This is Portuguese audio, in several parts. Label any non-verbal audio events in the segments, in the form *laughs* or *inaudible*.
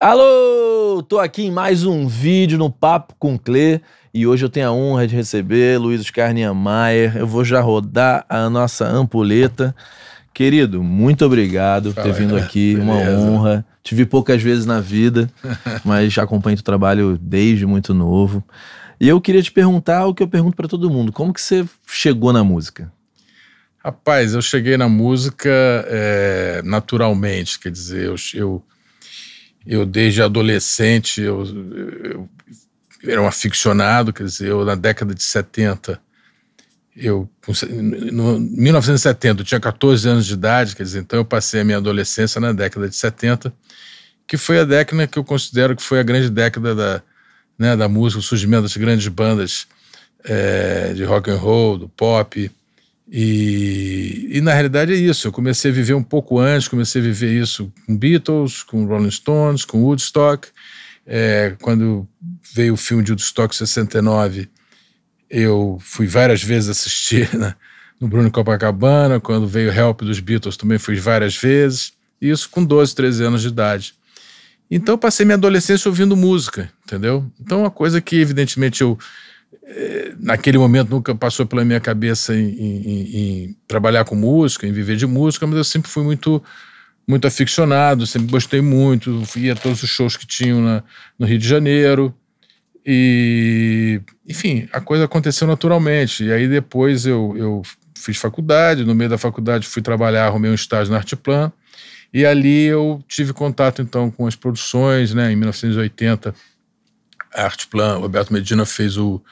Alô, tô aqui em mais um vídeo no Papo com Clê e hoje eu tenho a honra de receber Luiz Oscar Niemeyer. Eu vou já rodar a nossa ampuleta. Querido, muito obrigado por ter vindo aqui, Beleza. uma honra. Te vi poucas vezes na vida, *laughs* mas acompanho o trabalho desde muito novo. E eu queria te perguntar o que eu pergunto para todo mundo: como que você chegou na música? Rapaz, eu cheguei na música é, naturalmente, quer dizer, eu, eu eu, desde adolescente, eu, eu, eu era um aficionado, quer dizer, eu, na década de 70, eu, no 1970, eu tinha 14 anos de idade, quer dizer, então eu passei a minha adolescência na década de 70, que foi a década que eu considero que foi a grande década da, né, da música, o surgimento das grandes bandas é, de rock and roll, do pop, e, e, na realidade é isso. Eu comecei a viver um pouco antes, comecei a viver isso com Beatles, com Rolling Stones, com Woodstock. É, quando veio o filme de Woodstock 69, eu fui várias vezes assistir *laughs* né, no Bruno Copacabana. Quando veio Help dos Beatles, também fui várias vezes. Isso com 12, 13 anos de idade. Então eu passei minha adolescência ouvindo música, entendeu? Então uma coisa que evidentemente eu é, naquele momento nunca passou pela minha cabeça em, em, em, trabalhar com música, em viver de música, mas eu sempre fui muito muito aficionado, sempre gostei muito, ia a todos os shows que tinham na, no Rio de Janeiro. E, enfim, a coisa aconteceu naturalmente. E aí depois eu, eu fiz faculdade, no meio da faculdade fui trabalhar, arrumei um estágio na Arteplan, e ali eu tive contato então com as produções, né, em 1980 a Plan, o Roberto Medina fez o,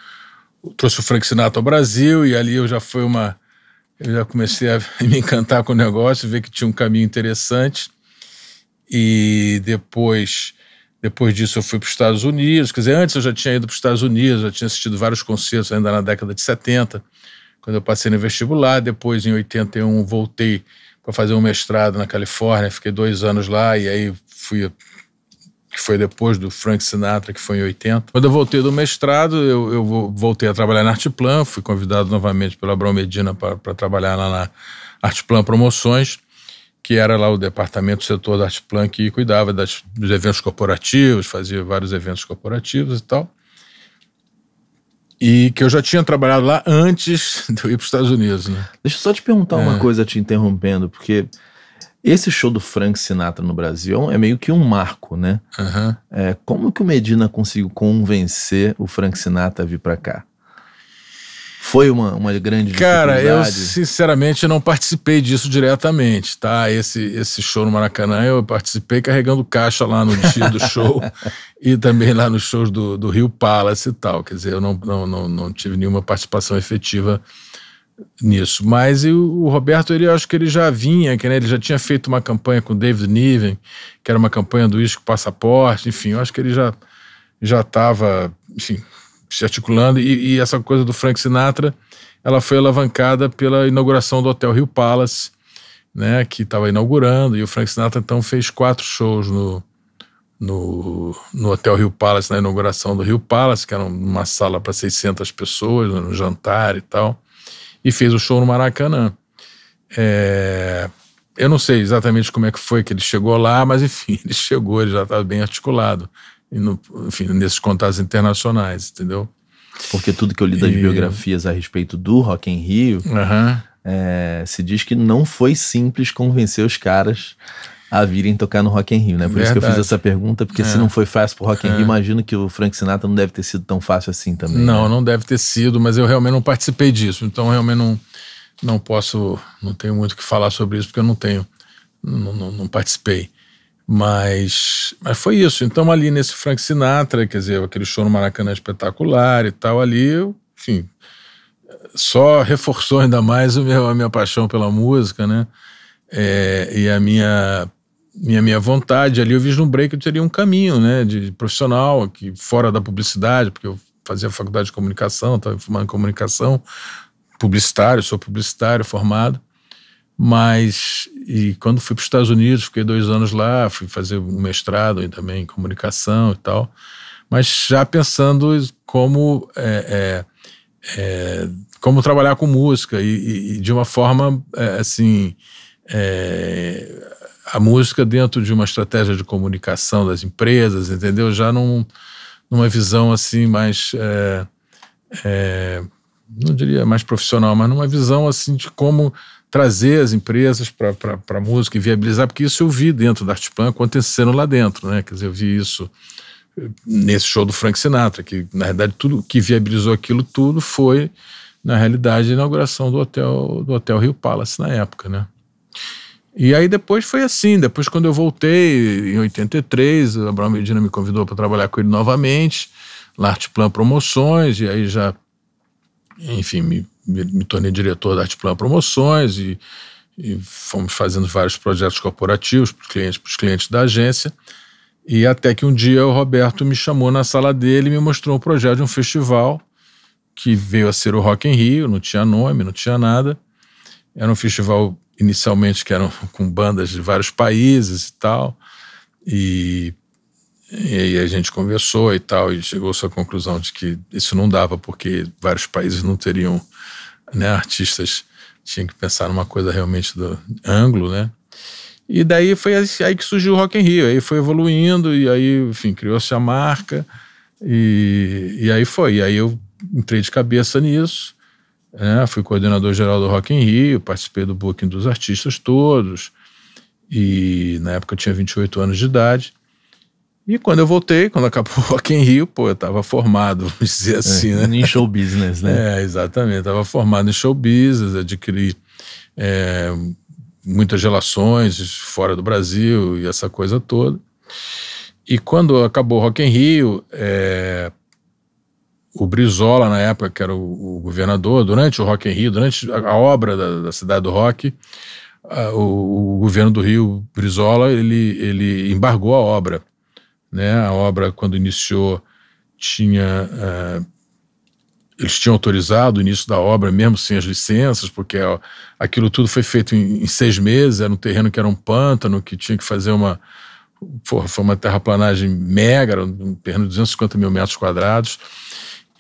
trouxe o Frank Sinatra ao Brasil e ali eu já foi uma eu já comecei a *laughs* me encantar com o negócio, ver que tinha um caminho interessante. E depois depois disso eu fui para os Estados Unidos, quer dizer, antes eu já tinha ido para os Estados Unidos, já tinha assistido vários concertos ainda na década de 70, quando eu passei no vestibular, depois em 81 voltei para fazer um mestrado na Califórnia, fiquei dois anos lá e aí fui que foi depois do Frank Sinatra, que foi em 80. Quando eu voltei do mestrado, eu, eu voltei a trabalhar na Arteplan, fui convidado novamente pelo Abrão Medina para trabalhar lá na Arteplan Promoções, que era lá o departamento, o setor da Arteplan que cuidava das, dos eventos corporativos, fazia vários eventos corporativos e tal. E que eu já tinha trabalhado lá antes *laughs* de eu ir para os Estados Unidos. Né? Deixa eu só te perguntar é. uma coisa, te interrompendo, porque esse show do Frank Sinatra no Brasil é, é meio que um marco, né? Uhum. É, como que o Medina conseguiu convencer o Frank Sinatra a vir para cá? Foi uma, uma grande Cara, eu sinceramente não participei disso diretamente, tá? Esse, esse show no Maracanã eu participei carregando caixa lá no dia do show *laughs* e também lá nos shows do, do Rio Palace e tal. Quer dizer, eu não, não, não, não tive nenhuma participação efetiva nisso. Mas o Roberto, ele acho que ele já vinha, que né, ele já tinha feito uma campanha com o David Niven, que era uma campanha do Isco Passaporte, enfim, eu acho que ele já já estava, enfim, se articulando e, e, essa coisa do Frank Sinatra, ela foi alavancada pela inauguração do Hotel Rio Palace, né, que estava inaugurando e o Frank Sinatra então fez quatro shows no no, no Hotel Rio Palace, na inauguração do Rio Palace, que era uma sala para 600 pessoas, né, no jantar e tal e fez o show no Maracanã. É, eu não sei exatamente como é que foi que ele chegou lá, mas enfim, *laughs* ele chegou, ele já estava tá bem articulado, no, enfim, nesses contatos internacionais, entendeu? Porque tudo que eu li das e... biografias a respeito do Rock em Rio, uhum. é, se diz que não foi simples convencer os caras a virem tocar no Rock in Rio, né? Por Verdade. isso que eu fiz essa pergunta, porque é. se não foi fácil pro Rock in é. Rio, imagino que o Frank Sinatra não deve ter sido tão fácil assim também. Não, né? não deve ter sido, mas eu realmente não participei disso, então realmente não, não posso, não tenho muito o que falar sobre isso, porque eu não tenho, não, não, não, participei. Mas, mas foi isso. Então, ali nesse Frank Sinatra, quer dizer, aquele show no Maracanã espetacular e tal, ali, enfim, só reforçou ainda mais o meu, a minha paixão pela música, né? É, e a minha minha minha vontade ali eu vislumbrei que eu teria um caminho né de profissional aqui fora da publicidade porque eu fazia faculdade de comunicação estava formando em comunicação publicitário sou publicitário formado mas e quando fui para os Estados Unidos fiquei dois anos lá fui fazer um mestrado também em comunicação e tal mas já pensando como é, é, é, como trabalhar com música e, e de uma forma é, assim é, a música dentro de uma estratégia de comunicação das empresas, entendeu? Já num, numa visão assim mais. É, é, não diria mais profissional, mas numa visão assim de como trazer as empresas para a música e viabilizar, porque isso eu vi dentro da Artplan acontecendo lá dentro, né? Quer dizer, eu vi isso eh, nesse show do Frank Sinatra, que na verdade tudo que viabilizou aquilo tudo foi na realidade a inauguração do hotel do hotel Rio Palace na época, né? E aí depois foi assim, depois quando eu voltei em 83, o Abraão Medina me convidou para trabalhar com ele novamente, na Arteplan Promoções, e aí já, enfim, me, me, me tornei diretor da Arteplan Promoções e, e, fomos fazendo vários projetos corporativos para os clientes, clientes da agência. E até que um dia o Roberto me chamou na sala dele e me mostrou um projeto de um festival que veio a ser o Rock em Rio, não tinha nome, não tinha nada. Era um festival inicialmente que eram com bandas de vários países e tal, e, e aí a gente conversou e tal, e chegou à conclusão de que isso não dava, porque vários países não teriam né, artistas, tinha que pensar numa coisa realmente do ângulo, né? E daí foi aí que surgiu o Rock in Rio, aí foi evoluindo, e aí, enfim, criou-se a marca, e, e aí foi, e aí eu entrei de cabeça nisso, é, fui coordenador geral do Rock em Rio, participei do booking dos artistas todos. E na época eu tinha 28 anos de idade. E quando eu voltei, quando acabou *laughs* o Rock in Rio, pô, eu estava formado, vamos dizer é, assim, é, né? Em show business, né? É, exatamente. Estava formado em show business, adquiri é, muitas relações fora do Brasil e essa coisa toda. E quando acabou o Rock in Rio, é, o Brizola, na época, que era o, o governador, durante o Rock em Rio, durante a, a obra da, da, cidade do rock, a, o, o, governo do Rio, Brizola, ele, ele embargou a obra. Né? A obra, quando iniciou, tinha. É, eles tinham autorizado o início da obra, mesmo sem as licenças, porque ó, aquilo tudo foi feito em, em, seis meses. Era um terreno que era um pântano, que tinha que fazer uma. Porra, foi uma terraplanagem mega, um terreno de 250 mil metros quadrados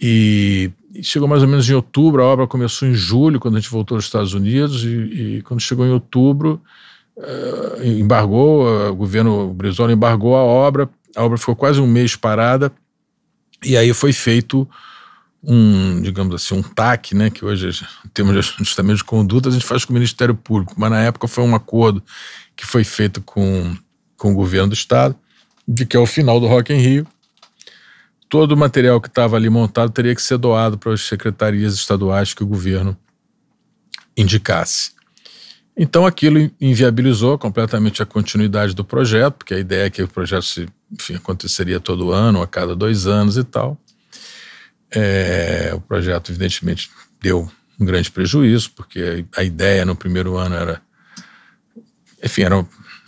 e chegou mais ou menos em outubro, a obra começou em julho, quando a gente voltou aos Estados Unidos, e, e quando chegou em outubro, uh, embargou, uh, o governo Brizola embargou a obra, a obra ficou quase um mês parada, e aí foi feito um, digamos assim, um TAC, né, que hoje, em termos de ajustamento de conduta, a gente faz com o Ministério Público, mas na época foi um acordo que foi feito com, com o governo do Estado, de que é o final do Rock em Rio todo o material que estava ali montado teria que ser doado para as secretarias estaduais que o governo indicasse. Então aquilo inviabilizou completamente a continuidade do projeto, porque a ideia é que o projeto se, enfim, aconteceria todo ano, a cada dois anos e tal. É, o projeto, evidentemente, deu um grande prejuízo, porque a ideia no primeiro ano era, enfim, era o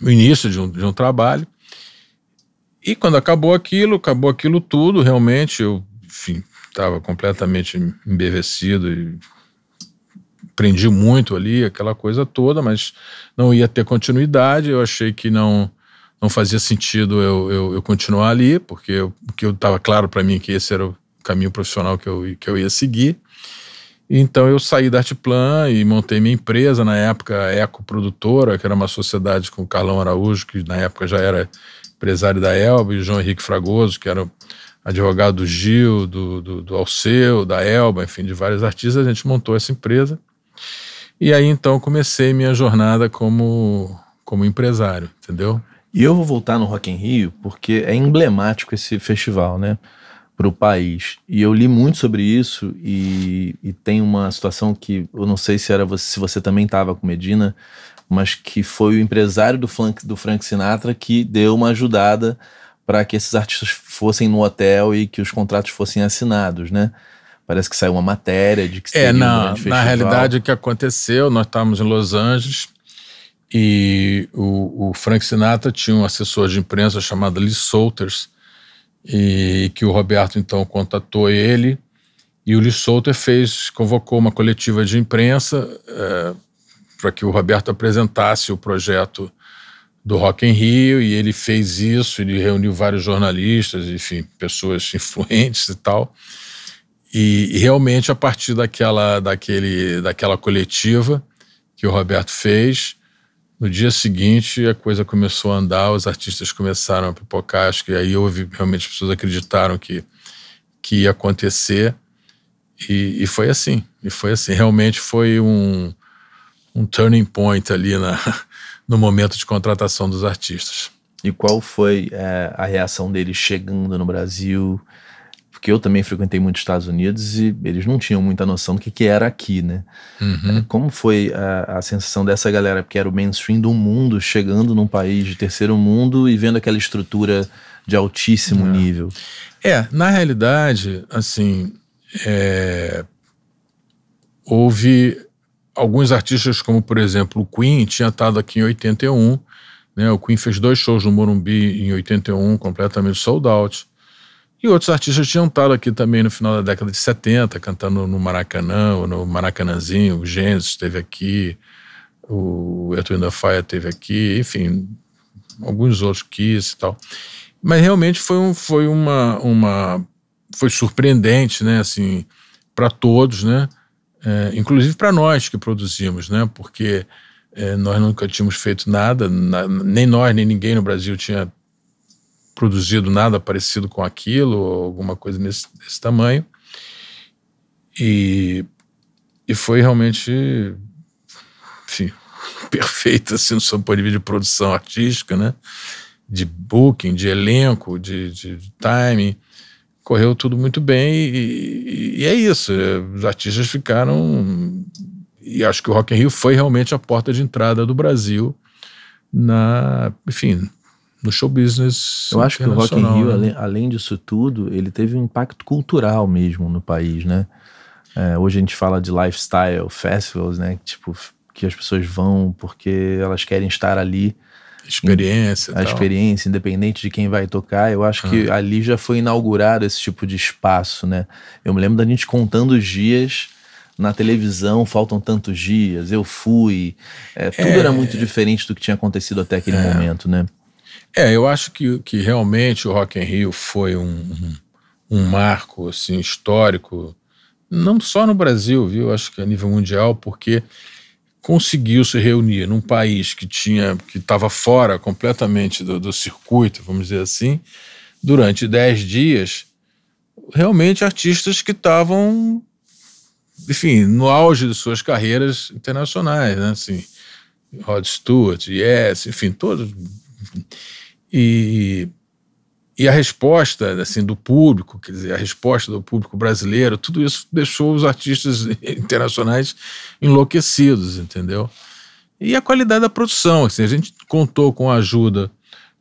início de um, de um trabalho. E quando acabou aquilo, acabou aquilo tudo, realmente, eu, estava completamente embevecido e aprendi muito ali, aquela coisa toda, mas não ia ter continuidade. Eu achei que não não fazia sentido eu, eu, eu continuar ali, porque eu, que eu estava claro para mim que esse era o caminho profissional que eu, que eu ia seguir. Então eu saí da Arteplan e montei minha empresa, na época Eco Produtora, que era uma sociedade com o Carlão Araújo, que na época já era empresário da Elba, e o João Henrique Fragoso, que era advogado do Gil, do, do, do Alceu, da Elba, enfim, de vários artistas, a gente montou essa empresa. E aí então comecei minha jornada como, como empresário, entendeu? E eu vou voltar no Rock in Rio porque é emblemático esse festival, né? Para o país. E eu li muito sobre isso e, e tem uma situação que eu não sei se era você, se você também estava com Medina, mas que foi o empresário do Frank, do Frank Sinatra que deu uma ajudada para que esses artistas fossem no hotel e que os contratos fossem assinados, né? Parece que saiu uma matéria de que é na, um na realidade o que aconteceu nós estávamos em Los Angeles e o, o, Frank Sinatra tinha um assessor de imprensa chamado Lee Solters e que o Roberto então contatou ele e o Lee Souter fez convocou uma coletiva de imprensa é, para que o Roberto apresentasse o projeto do Rock em Rio e ele fez isso, ele reuniu vários jornalistas, enfim, pessoas *laughs* influentes e tal. E, e realmente a partir daquela daquele daquela coletiva que o Roberto fez, no dia seguinte a coisa começou a andar, os artistas começaram a pipocar, acho que aí houve realmente as pessoas acreditaram que que ia acontecer. E, e foi assim, e foi assim, realmente foi um um turning point ali na, *laughs* no momento de contratação dos artistas. E qual foi é, a reação deles chegando no Brasil? Porque eu também frequentei muito os Estados Unidos e eles não tinham muita noção do que, que era aqui, né? Uhum. É, como foi a, a, sensação dessa galera? que era o mainstream do mundo chegando num país de terceiro mundo e vendo aquela estrutura de altíssimo é. nível. É, na realidade, assim, é, houve alguns artistas, como por exemplo o Queen, tinha estado aqui em 81. Né? O Queen fez dois shows no Morumbi em 81, completamente sold out. E outros artistas tinham estado aqui também no final da década de 70, cantando no Maracanã, ou no Maracanãzinho. O Gênesis esteve aqui, o Edwin da Fire esteve aqui, enfim, alguns outros Kiss e tal. Mas realmente foi, um, foi uma, uma. Foi surpreendente, né? Assim, para todos, né? é, inclusive para nós que produzimos, né? Porque é, nós nunca tínhamos feito nada, na, nem nós, nem ninguém no Brasil tinha produzido nada parecido com aquilo, ou alguma coisa nesse, desse tamanho. E, e foi realmente, enfim, *laughs* perfeita, assim, do seu ponto de vista de produção artística, né? De booking, de elenco, de, de timing correu tudo muito bem e, e, é isso. É, os artistas ficaram. E acho que o Rock in Rio foi realmente a porta de entrada do Brasil na, enfim, no show business. Eu acho que o Rock in Rio, né? além, além disso tudo, ele teve um impacto cultural mesmo no país, né? É, hoje a gente fala de lifestyle festivals, né? Tipo, que as pessoas vão porque elas querem estar ali experiência. A experiência, independente de quem vai tocar, eu acho ah. que ali já foi inaugurado esse tipo de espaço, né? Eu me lembro da gente contando os dias na televisão, faltam tantos dias, eu fui. É, tudo é, era muito diferente do que tinha acontecido até aquele é, momento, né? É, eu acho que, que realmente o Rock in Rio foi um, um marco assim, histórico, não só no Brasil, viu? Acho que a nível mundial, porque conseguiu se reunir num país que tinha que estava fora completamente do, do circuito, vamos dizer assim, durante dez dias, realmente artistas que estavam, enfim, no auge de suas carreiras internacionais, né? Assim, Rod Stewart, Yes, enfim, todos. E e a resposta assim do público, quer dizer, a resposta do público brasileiro, tudo isso deixou os artistas *laughs* internacionais enlouquecidos, entendeu? E a qualidade da produção, assim, a gente contou com a ajuda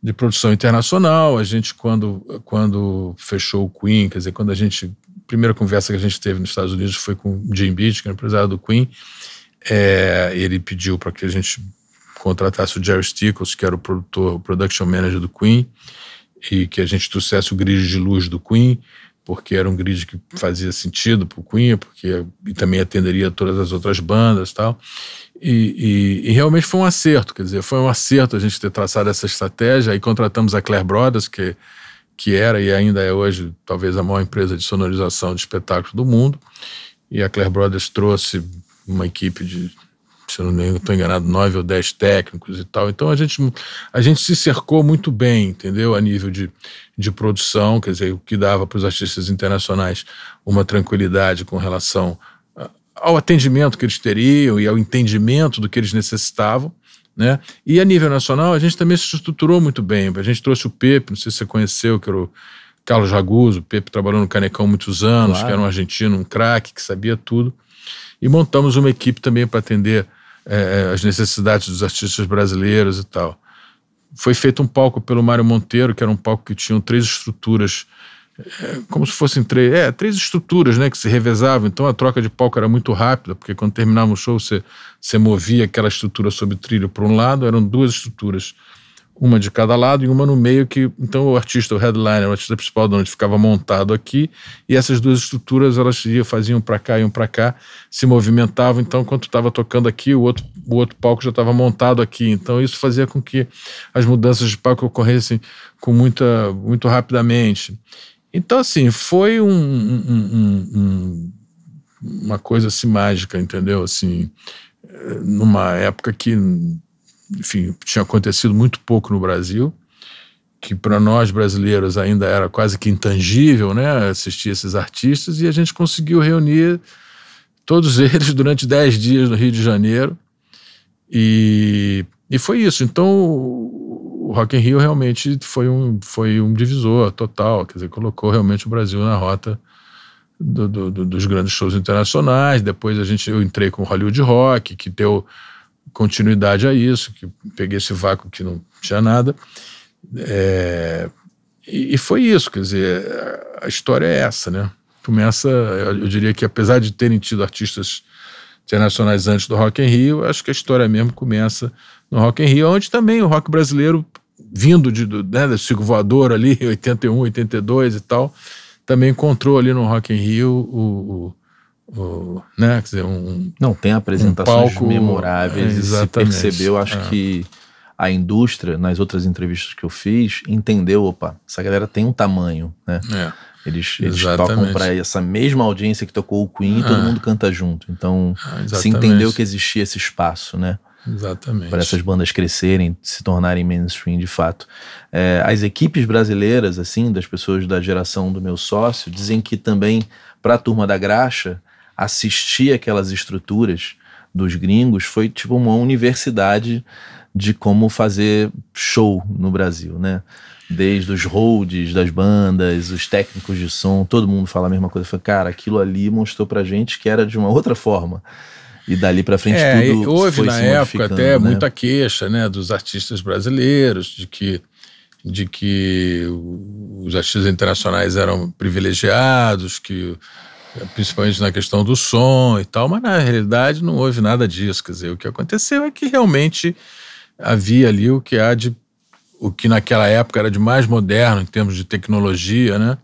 de produção internacional, a gente quando quando fechou o Queen, quer dizer, quando a gente a primeira conversa que a gente teve nos Estados Unidos foi com o Jim Beach, que é o empresário do Queen, é, ele pediu para que a gente contratasse o Jerry Stickles, que era o produtor, o production manager do Queen e que a gente trouxesse o grid de luz do Queen, porque era um grid que fazia sentido para o Queen, porque e também atenderia todas as outras bandas tal. E, e, e, realmente foi um acerto, quer dizer, foi um acerto a gente ter traçado essa estratégia. Aí contratamos a Claire Brothers, que, que era e ainda é hoje talvez a maior empresa de sonorização de espetáculos do mundo. E a Claire Brothers trouxe uma equipe de se não estou enganado, nove ou dez técnicos e tal. Então a gente, a gente se cercou muito bem, entendeu? A nível de, de produção, quer dizer, o que dava para os artistas internacionais uma tranquilidade com relação ao atendimento que eles teriam e ao entendimento do que eles necessitavam. Né? E a nível nacional, a gente também se estruturou muito bem. A gente trouxe o Pepe, não sei se você conheceu, que era o Carlos Raguso. O Pepe trabalhou no Canecão muitos anos, claro. que era um argentino, um craque, que sabia tudo. E montamos uma equipe também para atender é, as necessidades dos artistas brasileiros e tal. Foi feito um palco pelo Mário Monteiro, que era um palco que tinha três estruturas, é, como se fossem três, é, três estruturas né, que se revezavam, então a troca de palco era muito rápida, porque quando terminava o show você, você movia aquela estrutura sob trilho para um lado, eram duas estruturas uma de cada lado e uma no meio que então o artista, o headliner, o artista principal de onde ficava montado aqui e essas duas estruturas elas faziam para cá e um para cá, se movimentavam então quando estava tocando aqui o outro o outro palco já estava montado aqui então isso fazia com que as mudanças de palco ocorressem com muita muito rapidamente então assim foi um, um, um, uma coisa assim mágica entendeu assim eh, numa época que enfim, tinha acontecido muito pouco no Brasil, que para nós brasileiros ainda era quase que intangível, né, assistir esses artistas, e a gente conseguiu reunir todos *laughs* eles durante dez dias no Rio de Janeiro, e, e foi isso. Então, o Rock in Rio realmente foi um, foi um divisor total, quer dizer, colocou realmente o Brasil na rota do, do, do, dos grandes shows internacionais. Depois a gente, eu entrei com o Hollywood Rock, que deu continuidade a isso, que peguei esse vácuo que não tinha nada. É, e, e, foi isso, quer dizer, a história é essa, né? Começa, eu, eu diria que apesar de terem tido artistas internacionais antes do Rock in Rio, acho que a história mesmo começa no Rock in Rio, onde também o rock brasileiro, vindo de, do, né, do Chico Voador ali, 81, *laughs* 82 e tal, também encontrou ali no Rock in Rio o, o o, né, quer dizer, um não tem apresentações um palco, memoráveis é, se percebeu, acho é. que a indústria nas outras entrevistas que eu fiz entendeu, opa, essa galera tem um tamanho, né? É. Eles, eles tocam para essa mesma audiência que tocou o Queen, ah. todo é. mundo canta junto. Então, ah, se entendeu que existia esse espaço, né? Exatamente. Para essas bandas crescerem, se tornarem mainstream de fato. É, as equipes brasileiras, assim, das pessoas da geração do meu sócio, dizem que também, para a turma da graxa, assistir aquelas estruturas dos gringos foi tipo uma universidade de como fazer show no Brasil, né? Desde os holds das bandas, os técnicos de som, todo mundo fala a mesma coisa. Foi cara, aquilo ali mostrou pra gente que era de uma outra forma. E dali para frente é, tudo houve foi na época até né? muita queixa, né, dos artistas brasileiros de que de que os artistas internacionais eram privilegiados, que principalmente na questão do som e tal, mas na realidade não houve nada disso. Quer dizer, o que aconteceu é que realmente havia ali o que há de. o que naquela época era de mais moderno em termos de tecnologia, né?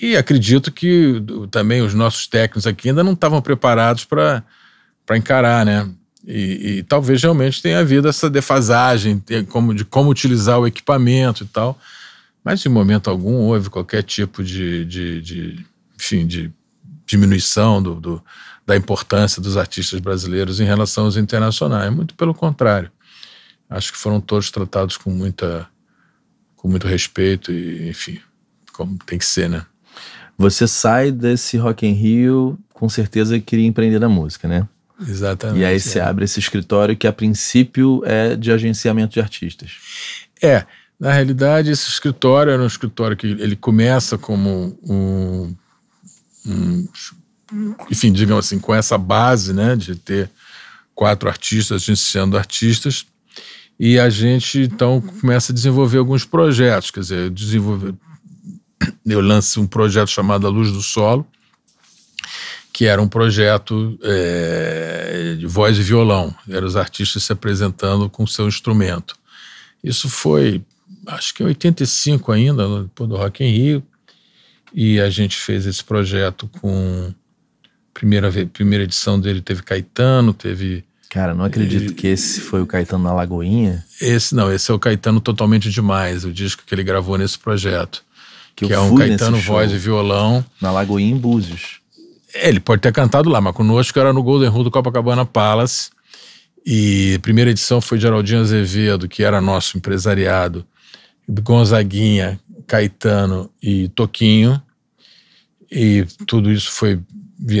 E acredito que também os nossos técnicos aqui ainda não estavam preparados para encarar, né? E, e, talvez realmente tenha havido essa defasagem como, de como utilizar o equipamento e tal. Mas, em momento algum, houve qualquer tipo de, de, de enfim, de diminuição do, do, da importância dos artistas brasileiros em relação aos internacionais. Muito pelo contrário. Acho que foram todos tratados com, muita, com muito respeito e, enfim, como tem que ser, né? Você sai desse Rock in Rio com certeza queria empreender na música, né? Exatamente. E aí você é. abre esse escritório que a princípio é de agenciamento de artistas. É, na realidade esse escritório era um escritório que ele começa como um enfim, digamos assim, com essa base, né, de ter quatro artistas, a gente sendo artistas, e a gente então começa a desenvolver alguns projetos, quer dizer, desenvolver, eu lance um projeto chamado A Luz do Solo, que era um projeto é, de voz e violão, eram os artistas se apresentando com seu instrumento. Isso foi, acho que em 85 ainda, depois do Rock in Rio, e a gente fez esse projeto com primeira primeira edição dele teve Caetano, teve Cara, não acredito e, que esse foi o Caetano na Lagoinha. Esse não, esse é o Caetano totalmente demais, o disco que ele gravou nesse projeto. Que, que é um Caetano voz e violão na Lagoinha em Búzios. É, ele pode ter cantado lá, mas conosco era no Golden Room do Copacabana Palace. E a primeira edição foi Geraldinho Azevedo, que era nosso empresariado, Gonzaguinha, Caetano e Toquinho, e tudo isso foi,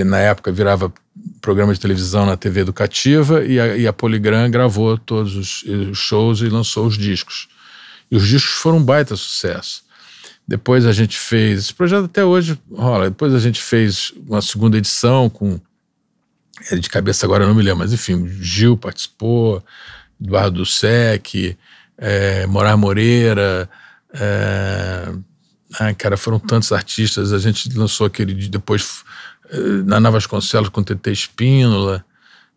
na época, virava programa de televisão na TV educativa, e a, e a Poligram gravou todos os, os shows e lançou os discos. E os discos foram um baita sucesso. Depois a gente fez. Esse projeto até hoje rola. Depois a gente fez uma segunda edição com. É de cabeça agora não me lembro, mas enfim, Gil participou, Eduardo Sec, é, Morar Moreira, é... Ai, ah, cara, foram tantos artistas. A gente lançou aquele. Depois, eh, na Vasconcelos com TT Espínola.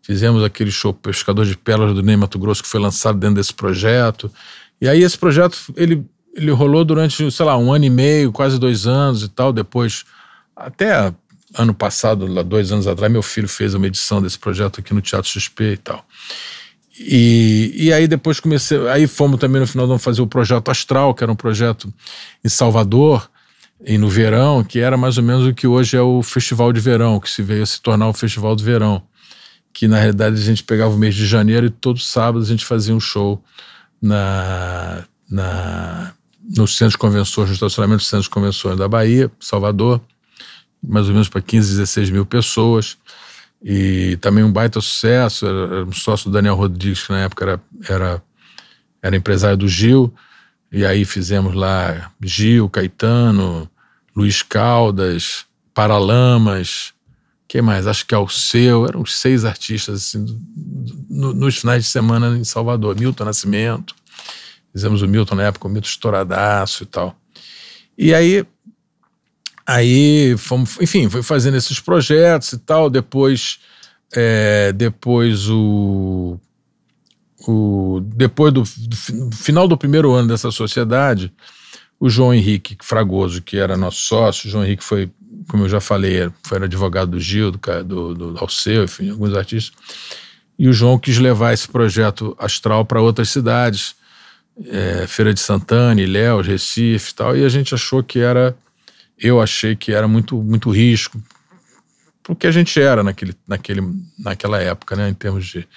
Fizemos aquele show Pescador de Pérolas do Ney Mato Grosso, que foi lançado dentro desse projeto. E aí, esse projeto, ele, ele rolou durante, sei lá, um ano e meio, quase dois anos e tal. Depois, até ano passado, dois anos atrás, meu filho fez uma edição desse projeto aqui no Teatro XP e tal. E, e aí depois comecei. Aí fomos também no final do ano fazer o projeto Astral, que era um projeto em Salvador, e no verão, que era mais ou menos o que hoje é o Festival de Verão, que se veio a se tornar o Festival do Verão. Que na realidade a gente pegava o mês de janeiro e todo sábado a gente fazia um show na, na, nos de convenções, no estacionamento dos centros de convenções da Bahia, Salvador, mais ou menos para 15, 16 mil pessoas e também um baita sucesso. Era um sócio do Daniel Rodrigues, que na época era, era, era empresário do Gil. E aí fizemos lá Gil, Caetano, Luiz Caldas, Paralamas, que mais? Acho que Alceu. Eram seis artistas assim, no, nos finais de semana em Salvador. Milton Nascimento. Fizemos o Milton na época, o Milton estouradaço e tal. E aí Aí, fomos, enfim, foi fazendo esses projetos e tal. Depois, é, depois o, o depois do, do, final do primeiro ano dessa sociedade, o João Henrique Fragoso, que era nosso sócio, o João Henrique foi, como eu já falei, foi advogado do Gil, do, do, do Alceu, enfim, alguns artistas. E o João quis levar esse projeto astral para outras cidades, é, Feira de Santana, Ilhéus, Recife e tal. E a gente achou que era eu achei que era muito, muito risco porque a gente era naquele, naquele, naquela época, né, em termos de,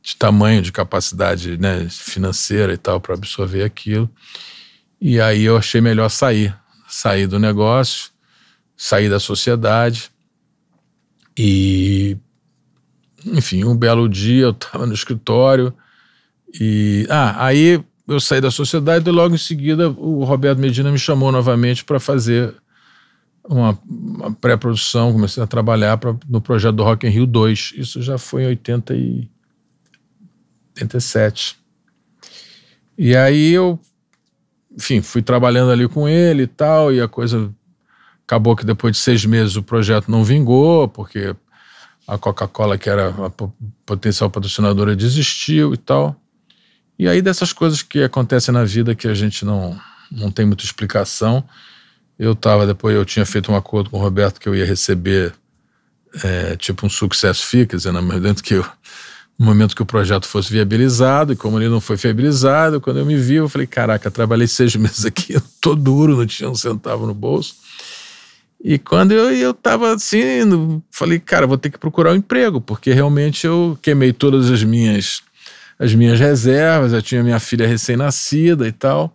de tamanho, de capacidade né, financeira e tal, para absorver aquilo. E aí eu achei melhor sair, sair do negócio, sair da sociedade. E, enfim, um belo dia eu estava no escritório e. Ah, aí eu saí da sociedade e logo em seguida o Roberto Medina me chamou novamente para fazer uma, uma pré-produção, comecei a trabalhar pra, no projeto do Rock in Rio 2. Isso já foi em 80 e, 87. E aí eu, enfim, fui trabalhando ali com ele e tal, e a coisa acabou que depois de seis meses o projeto não vingou, porque a Coca-Cola, que era a potencial patrocinadora, desistiu e tal. E aí, dessas coisas que acontecem na vida que a gente não, não tem muita explicação, eu tava depois, eu tinha feito um acordo com o Roberto que eu ia receber é, tipo um sucesso FII, quer né? no momento que eu, no momento que o projeto fosse viabilizado, e como ele não foi viabilizado, quando eu me vi, eu falei, caraca, trabalhei seis *laughs* meses aqui, eu tô duro, não tinha um centavo no bolso. E quando eu, eu tava assim, falei, cara, vou ter que procurar um emprego, porque realmente eu queimei todas as minhas as minhas reservas, eu tinha minha filha recém-nascida e tal.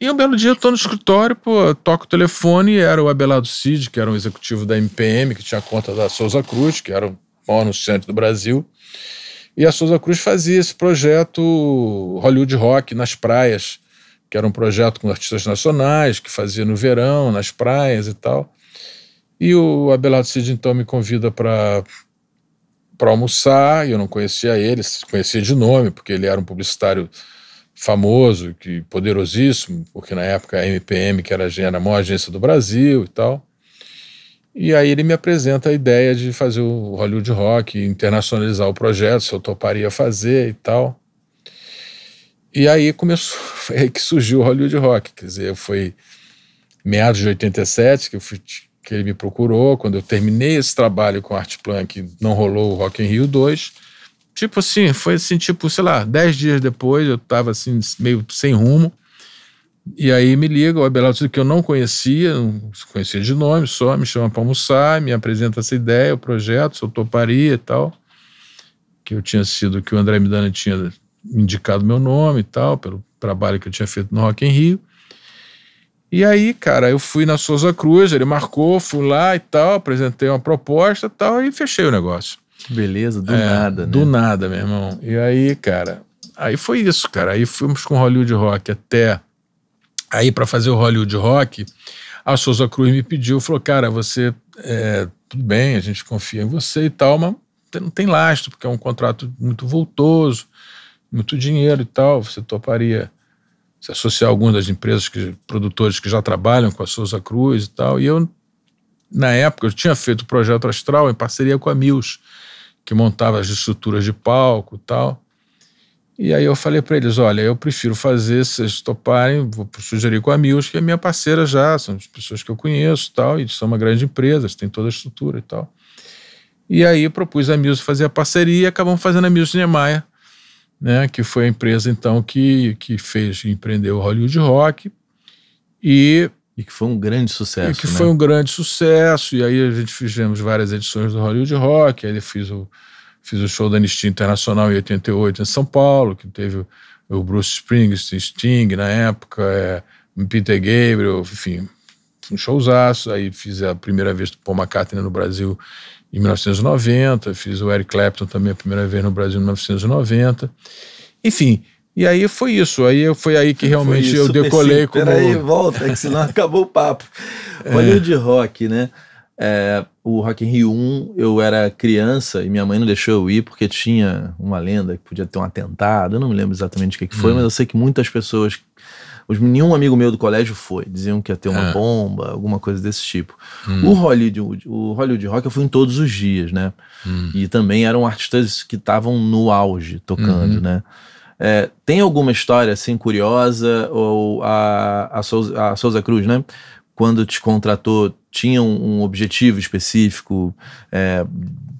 E um belo dia eu tô no escritório, pô, toco o telefone e era o Abelardo Cid, que era um executivo da MPM, que tinha conta da Souza Cruz, que era o maior centro do Brasil. E a Souza Cruz fazia esse projeto Hollywood Rock nas praias, que era um projeto com artistas nacionais, que fazia no verão, nas praias e tal. E o Abelardo Cid então me convida para para almoçar e eu não conhecia ele, conhecia de nome, porque ele era um publicitário famoso, que poderosíssimo, porque na época a MPM, que era, a maior agência do Brasil e tal. E aí ele me apresenta a ideia de fazer o Hollywood Rock, internacionalizar o projeto, se eu toparia fazer e tal. E aí começou, é *laughs* que surgiu o Hollywood Rock, quer dizer, foi meados de 87 que eu fui, que ele me procurou, quando eu terminei esse trabalho com Art Plank, não rolou o Rock in Rio 2. Tipo assim, foi assim, tipo, sei lá, dez dias depois, eu estava assim, meio sem rumo. E aí me liga o Abelardo que eu não conhecia, não conhecia de nome só, me chama para almoçar, me apresenta essa ideia, o projeto, se eu toparia e tal. Que eu tinha sido, que o André Midana tinha indicado meu nome e tal, pelo trabalho que eu tinha feito no Rock in Rio. E aí, cara, eu fui na Souza Cruz, ele marcou, fui lá e tal, apresentei uma proposta e tal, e fechei o negócio. Que beleza, do é, nada, né? Do nada, meu irmão. E aí, cara, aí foi isso, cara. Aí fomos com Hollywood Rock até. Aí, para fazer o Hollywood Rock, a Souza Cruz me pediu, falou, cara, você. É, tudo bem, a gente confia em você e tal, mas não tem lastro, porque é um contrato muito voltoso, muito dinheiro e tal, você toparia se associar a algumas das empresas, que, produtores que já trabalham com a Souza Cruz e tal. E eu, na época, eu tinha feito o projeto Astral em parceria com a Mills, que montava as estruturas de palco e tal. E aí eu falei para eles, olha, eu prefiro fazer, se vocês toparem, vou sugerir com a Mills, que é minha parceira já, são as pessoas que eu conheço e tal, e são uma grande empresa, tem toda a estrutura e tal. E aí propus a Mills fazer a parceria e acabamos fazendo a Mills Niemeyer, né, que foi a empresa então que, que fez, empreendeu o Hollywood Rock e... E que foi um grande sucesso, E que né? foi um grande sucesso, e aí a gente fizemos várias edições do Hollywood Rock, aí ele fiz o, fiz o show da Anistia Internacional em 88 em São Paulo, que teve o Bruce Springsteen, Sting na época, é, Peter Gabriel, enfim, um showzaço. Aí fiz a primeira vez do Paul McCartney no Brasil em 1990, fiz o Eric Clapton também a primeira vez no Brasil em 1990. Enfim, e aí foi isso. Aí foi aí que realmente eu decolei com como. aí, volta, que senão *laughs* acabou o papo. Olha é. de rock, né? É, o Rock in Rio 1, eu era criança e minha mãe não deixou eu ir porque tinha uma lenda que podia ter um atentado. Eu não me lembro exatamente o que, que foi, hum. mas eu sei que muitas pessoas os, nenhum amigo meu do colégio foi. Diziam que ia ter uma é. bomba, alguma coisa desse tipo. Hum. O, Hollywood, o Hollywood Rock eu fui em todos os dias, né? Hum. E também eram artistas que estavam no auge tocando, uhum. né? É, tem alguma história assim curiosa? Ou a, a, Souza, a Souza Cruz, né? Quando te contratou, tinha um, um objetivo específico é,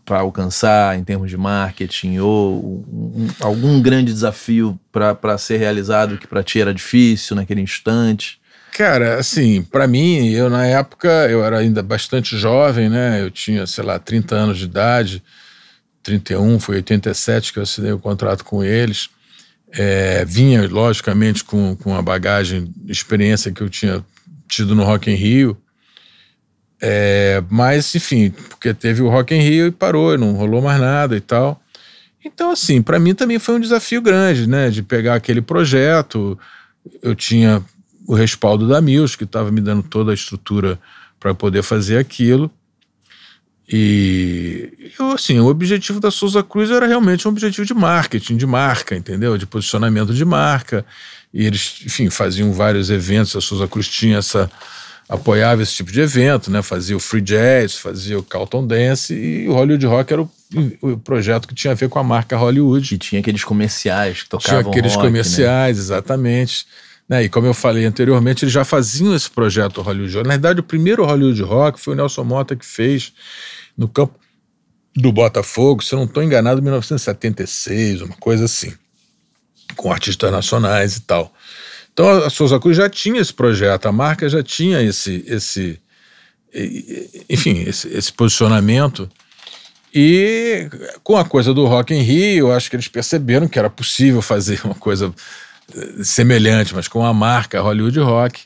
para alcançar em termos de marketing ou um, algum grande desafio para ser realizado que para ti era difícil naquele instante? Cara, assim, para mim, eu na época, eu era ainda bastante jovem, né? Eu tinha, sei lá, 30 anos de idade, 31, foi 87 que eu assinei o contrato com eles. É, vinha, logicamente, com, com a bagagem, experiência que eu tinha tido no Rock in Rio. É, mas, enfim, porque teve o Rock in Rio e parou, não rolou mais nada e tal. Então, assim, para mim também foi um desafio grande, né? De pegar aquele projeto. Eu tinha o respaldo da Mills, que estava me dando toda a estrutura para poder fazer aquilo. E eu, assim, o objetivo da Souza Cruz era realmente um objetivo de marketing, de marca, entendeu? De posicionamento de marca. E eles, enfim, faziam vários eventos. A Souza Cruz tinha essa apoiava esse tipo de evento, né? fazia o free jazz, fazia o Carlton Dance e o Hollywood Rock era o, o, projeto que tinha a ver com a marca Hollywood. E tinha aqueles comerciais que tocavam Tinha aqueles rock, comerciais, né? exatamente. Né? E como eu falei anteriormente, eles já faziam esse projeto Hollywood Rock. Na verdade, o primeiro Hollywood Rock foi o Nelson Mota que fez no campo do Botafogo, se eu não estou enganado, 1976, uma coisa assim, com artistas nacionais e tal. Então a Souza Cruz já tinha esse projeto, a marca já tinha esse, esse enfim, esse, esse posicionamento. E com a coisa do Rock em Rio, eu acho que eles perceberam que era possível fazer uma coisa eh, semelhante, mas com a marca Hollywood Rock.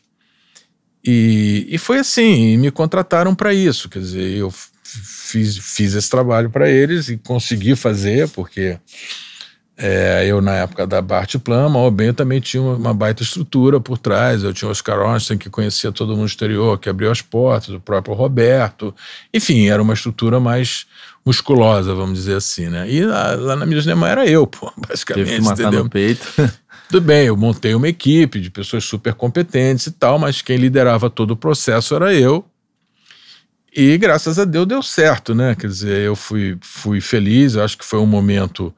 E, e foi assim, e me contrataram para isso. Quer dizer, eu fiz, fiz esse trabalho para eles e consegui fazer, porque é, eu, na época da Bart Plama, o Ben também tinha uma baita estrutura por trás. Eu tinha o Oscar Ornstein, que conhecia todo mundo exterior, que abriu as portas, o próprio Roberto. Enfim, era uma estrutura mais musculosa, vamos dizer assim, né? E lá, lá na Minas Gerais era eu, pô, *laughs* basicamente. Teve que matar entendeu? no peito. *laughs* Tudo bem, eu montei uma equipe de pessoas super competentes e tal, mas quem liderava todo o processo era eu, e graças a Deus deu certo, né? Quer dizer, eu fui, fui feliz, eu acho que foi um momento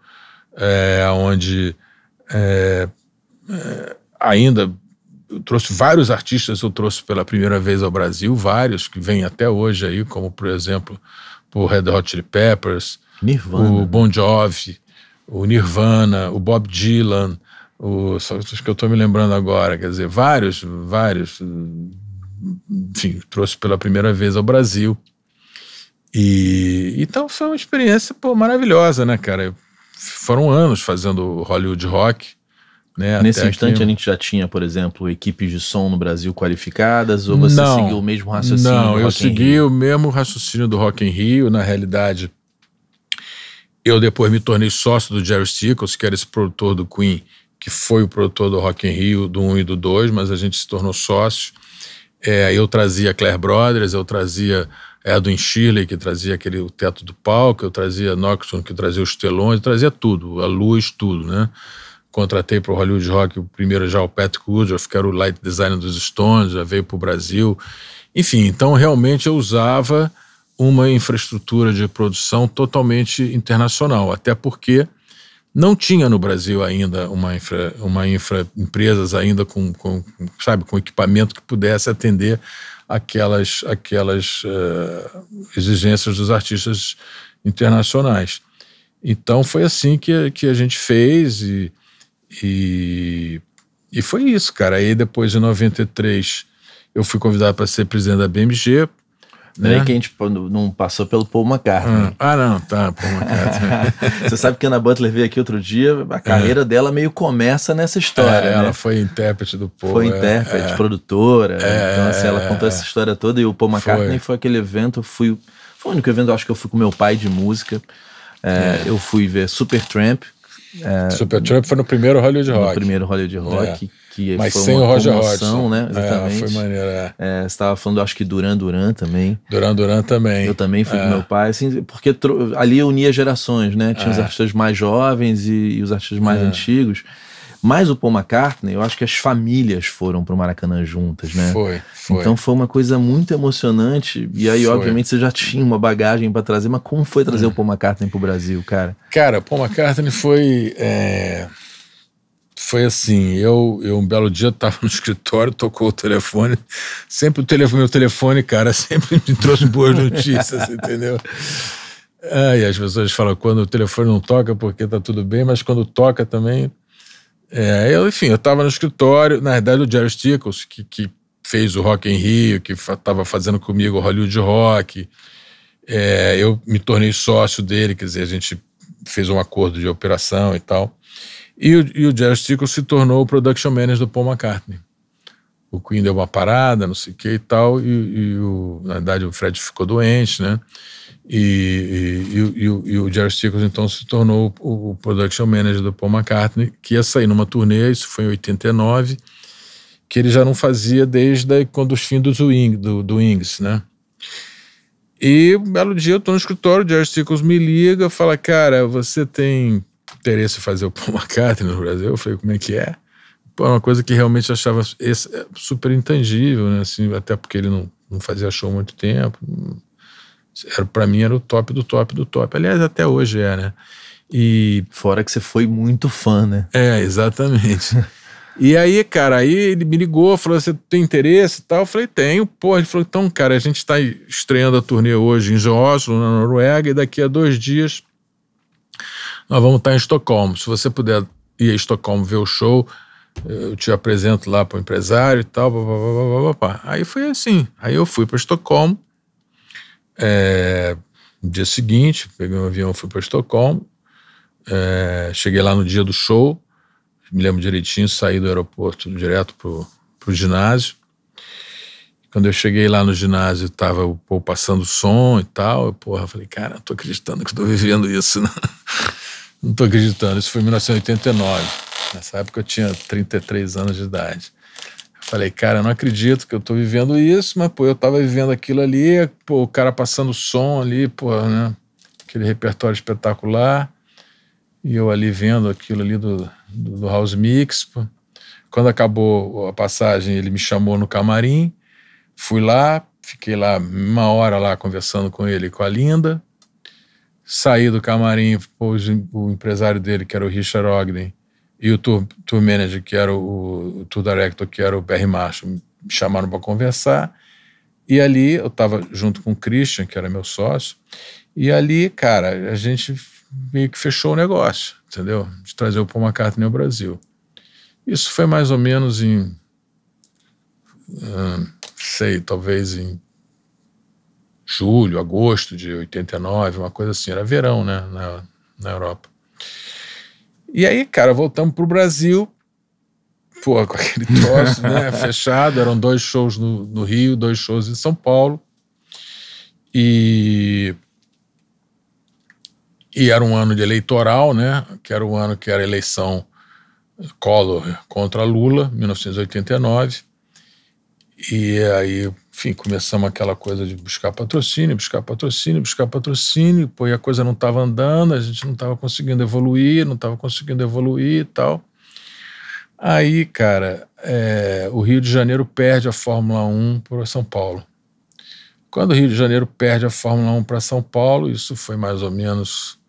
é, onde é, é, ainda eu trouxe vários artistas, eu trouxe pela primeira vez ao Brasil, vários que vêm até hoje aí, como por exemplo o Red Hot Chili Peppers, Nirvana. o Bon Jovi, o Nirvana, o Bob Dylan, o, só os que eu estou me lembrando agora, quer dizer, vários, vários, enfim, trouxe pela primeira vez ao Brasil. E então foi uma experiência pô, maravilhosa, né, cara? foram anos fazendo Hollywood Rock. Né, Nesse instante aqui... a gente já tinha, por exemplo, equipes de som no Brasil qualificadas ou você não, seguiu o mesmo raciocínio? Não, eu segui o mesmo raciocínio do Rock em Rio. Na realidade, eu depois me tornei sócio do Jerry Stickles, que era esse produtor do Queen, que foi o produtor do Rock em Rio, do 1 e do 2, mas a gente se tornou sócio. É, eu trazia Claire Brothers, eu trazia é Edwin Shirley, que trazia aquele o teto do palco, eu trazia Noxon que trazia os telões, trazia tudo, a luz, tudo, né? Contratei para o Hollywood Rock o primeiro já o Patrick Woodruff, que era o light designer dos Stones, já veio para o Brasil. Enfim, então realmente eu usava uma infraestrutura de produção totalmente internacional, até porque não tinha no Brasil ainda uma infra, uma infra empresas ainda com, com, sabe, com equipamento que pudesse atender aquelas, aquelas uh, exigências dos artistas internacionais. Então foi assim que, que a gente fez e, e, e foi isso, cara. Aí depois, em 93, eu fui convidado para ser presidente da BMG, nem que a gente não passou pelo Paul McCartney. Hum. Ah, não, tá, Paul McCartney. *laughs* Você sabe que Ana Butler veio aqui outro dia, a carreira é. dela meio começa nessa história. É, né? Ela foi intérprete do Paul. Foi é, intérprete, é. produtora. É, então, assim, ela é, contou essa história toda e o Paul McCartney foi, foi aquele evento, fui, foi o único evento, acho que eu fui com meu pai de música. Eu fui ver Supertramp. É, Supertramp foi no primeiro Hollywood Rock. No primeiro Hollywood Rock que Mas foi sem uma o Roger comoção, né? Exatamente. É, foi maneiro, é. é você estava falando, acho que Duran Duran também. Duran Duran também. Eu também fui é. com meu pai, assim, porque ali unia gerações, né? Tinha os é. artistas mais jovens e, e os artistas mais é. antigos. Mas o Paul McCartney, eu acho que as famílias foram para o Maracanã juntas, né? Foi, foi. Então foi uma coisa muito emocionante. E aí, foi. obviamente, você já tinha uma bagagem para trazer, mas como foi trazer é. o Paul McCartney para o Brasil, cara? Cara, o Paul McCartney foi. É foi assim, eu, eu um belo dia estava no *laughs* escritório, tocou o telefone, sempre o telefone, meu telefone, cara, *laughs* sempre me trouxe boas notícias, *laughs* entendeu? Ah, e as pessoas falam, quando o telefone não toca porque tá tudo bem, mas quando toca também... É, eu, enfim, eu estava no escritório, na verdade o Jerry Stickles, que, que fez o Rock em Rio, que estava fazendo comigo o Hollywood Rock, é, eu me tornei sócio dele, quer dizer, a gente fez um acordo de operação e tal. E o, e o Jerry Stickles se tornou o production manager do Paul McCartney. O Queen deu uma parada, não sei o que e tal, e, e o, na verdade o Fred ficou doente, né? E, e, e o Jerry Stickles então se tornou o, o, production manager do Paul McCartney, que ia sair numa turnê, isso foi em 89, que ele já não fazia desde quando os fim do, do, do Wings, né? E um belo dia eu tô no escritório, o Jerry Stickles me liga, fala, cara, você tem interesse fazer o *laughs* Paul McCartney no Brasil. Eu falei, como é que é? Pô, é uma coisa que realmente achava é, super intangível, né? Assim, até porque ele não, não fazia show muito tempo. Era, pra mim era o top do top do top. Aliás, até hoje é, né? E... Fora que você foi muito fã, né? É, exatamente. E aí, cara, aí ele me ligou, falou: você tem interesse e tal? Eu falei, tenho, pô. Ele falou: então, cara, a gente está estreando a turnê hoje em Oslo, na Noruega, e daqui a dois dias nós vamos estar em Estocolmo. Se você puder ir a Estocolmo ver o show, eu te apresento lá para o empresário e tal. Blá, blá, blá, blá, Aí foi assim. Aí eu fui para Estocolmo. É, no dia seguinte, peguei um avião, fui para Estocolmo. É, cheguei lá no dia do show. Me lembro direitinho, saí do aeroporto direto para o ginásio. Quando eu cheguei lá no ginásio, tava o povo passando som e tal. Eu, porra, falei, cara, não tô acreditando que estou vivendo isso, né? *laughs* Não estou acreditando, isso foi em 1989. Nessa época eu tinha 33 anos de idade. Eu falei, cara, eu não acredito que eu estou vivendo isso, mas pô, eu estava vivendo aquilo ali, pô, o cara passando som ali, pô, né? Aquele repertório espetacular. E eu ali vendo aquilo ali do, do, do House Mix. Pô. Quando acabou a passagem, ele me chamou no camarim. Fui lá, fiquei lá uma hora lá conversando com ele e com a Linda sair do camarim, o empresário dele, que era o Richard Ogden, e o tour, tour manager, que era o, o tour director, que era o Barry Marshall, me chamaram para conversar. E ali eu estava junto com o Christian, que era meu sócio, e ali, cara, a gente meio que fechou o negócio, entendeu? De trazer o Paul McCartney ao Brasil. Isso foi mais ou menos em. Hum, sei, talvez em julho, agosto de 89, uma coisa assim. Era verão, né, na, na Europa. E aí, cara, voltamos pro Brasil, pô, *laughs* com aquele troço, né, *laughs* fechado. Eram dois shows no, no Rio, dois shows em São Paulo. E e era um ano de eleitoral, né? Que era o um ano que era eleição Collor contra Lula, 1989. E aí enfim, começamos aquela coisa de buscar patrocínio, buscar patrocínio, buscar patrocínio, pô, e a coisa não estava andando, a gente não estava conseguindo evoluir, não estava conseguindo evoluir e tal. Aí, cara, é, o Rio de Janeiro perde a Fórmula 1 para São Paulo. Quando o Rio de Janeiro perde a Fórmula 1 para São Paulo, isso foi mais ou menos,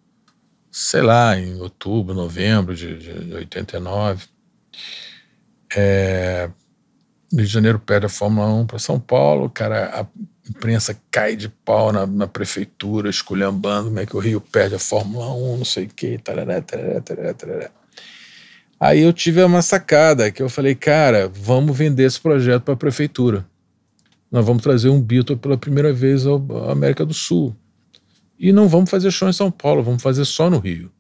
sei lá, em outubro, novembro de, de 89. É, Rio de Janeiro perde a Fórmula 1 para São Paulo, cara, a imprensa cai de pau na, na prefeitura, esculhambando como é que o Rio perde a Fórmula 1, não sei o quê, tarará, tarará, tarará, tarará. Aí eu tive uma sacada que eu falei, cara, vamos vender esse projeto para a prefeitura. Nós vamos trazer um Beatle pela primeira vez à América do Sul. E não vamos fazer show em São Paulo, vamos fazer só no Rio.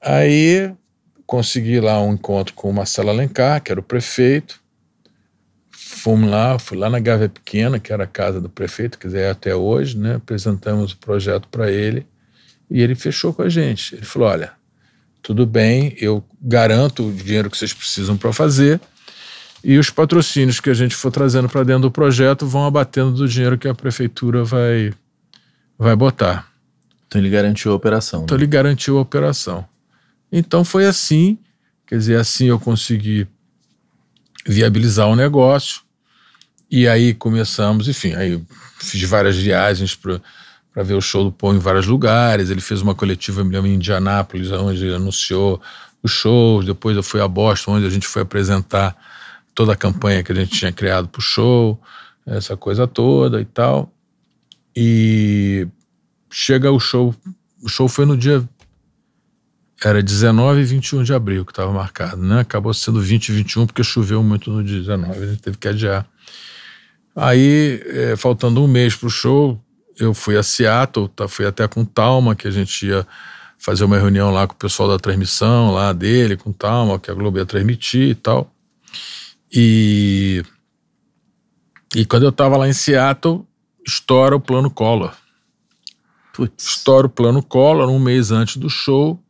Aí consegui lá um encontro com o Marcelo Alencar, que era o prefeito, fomos lá, fui lá na Gávea Pequena, que era a casa do prefeito, quer dizer, é até hoje, né? apresentamos o projeto para ele e ele fechou com a gente. Ele falou: olha, tudo bem, eu garanto o dinheiro que vocês precisam para fazer e os patrocínios que a gente for trazendo para dentro do projeto vão abatendo do dinheiro que a prefeitura vai, vai botar. Então ele garantiu a operação. Então né? ele garantiu a operação. Então foi assim, quer dizer, assim eu consegui viabilizar o negócio. E aí começamos, enfim, aí fiz várias viagens para ver o show do Paul em vários lugares. Ele fez uma coletiva em Indianápolis, onde ele anunciou os shows. Depois eu fui a Boston, onde a gente foi apresentar toda a campanha que a gente tinha criado para o show, essa coisa toda e tal. E chega o show. O show foi no dia. Era 19 e 21 de abril que estava marcado, né? Acabou sendo 20 e 21 porque choveu muito no 19, a gente teve que adiar Aí, é, faltando um mês pro show, eu fui a Seattle, tá, fui até com Talma, que a gente ia fazer uma reunião lá com o pessoal da transmissão lá dele, com Talma, que a Globo ia transmitir e tal. E, e quando eu tava lá em Seattle, estoura o plano Collor. Estoura o plano Collor um mês antes do show.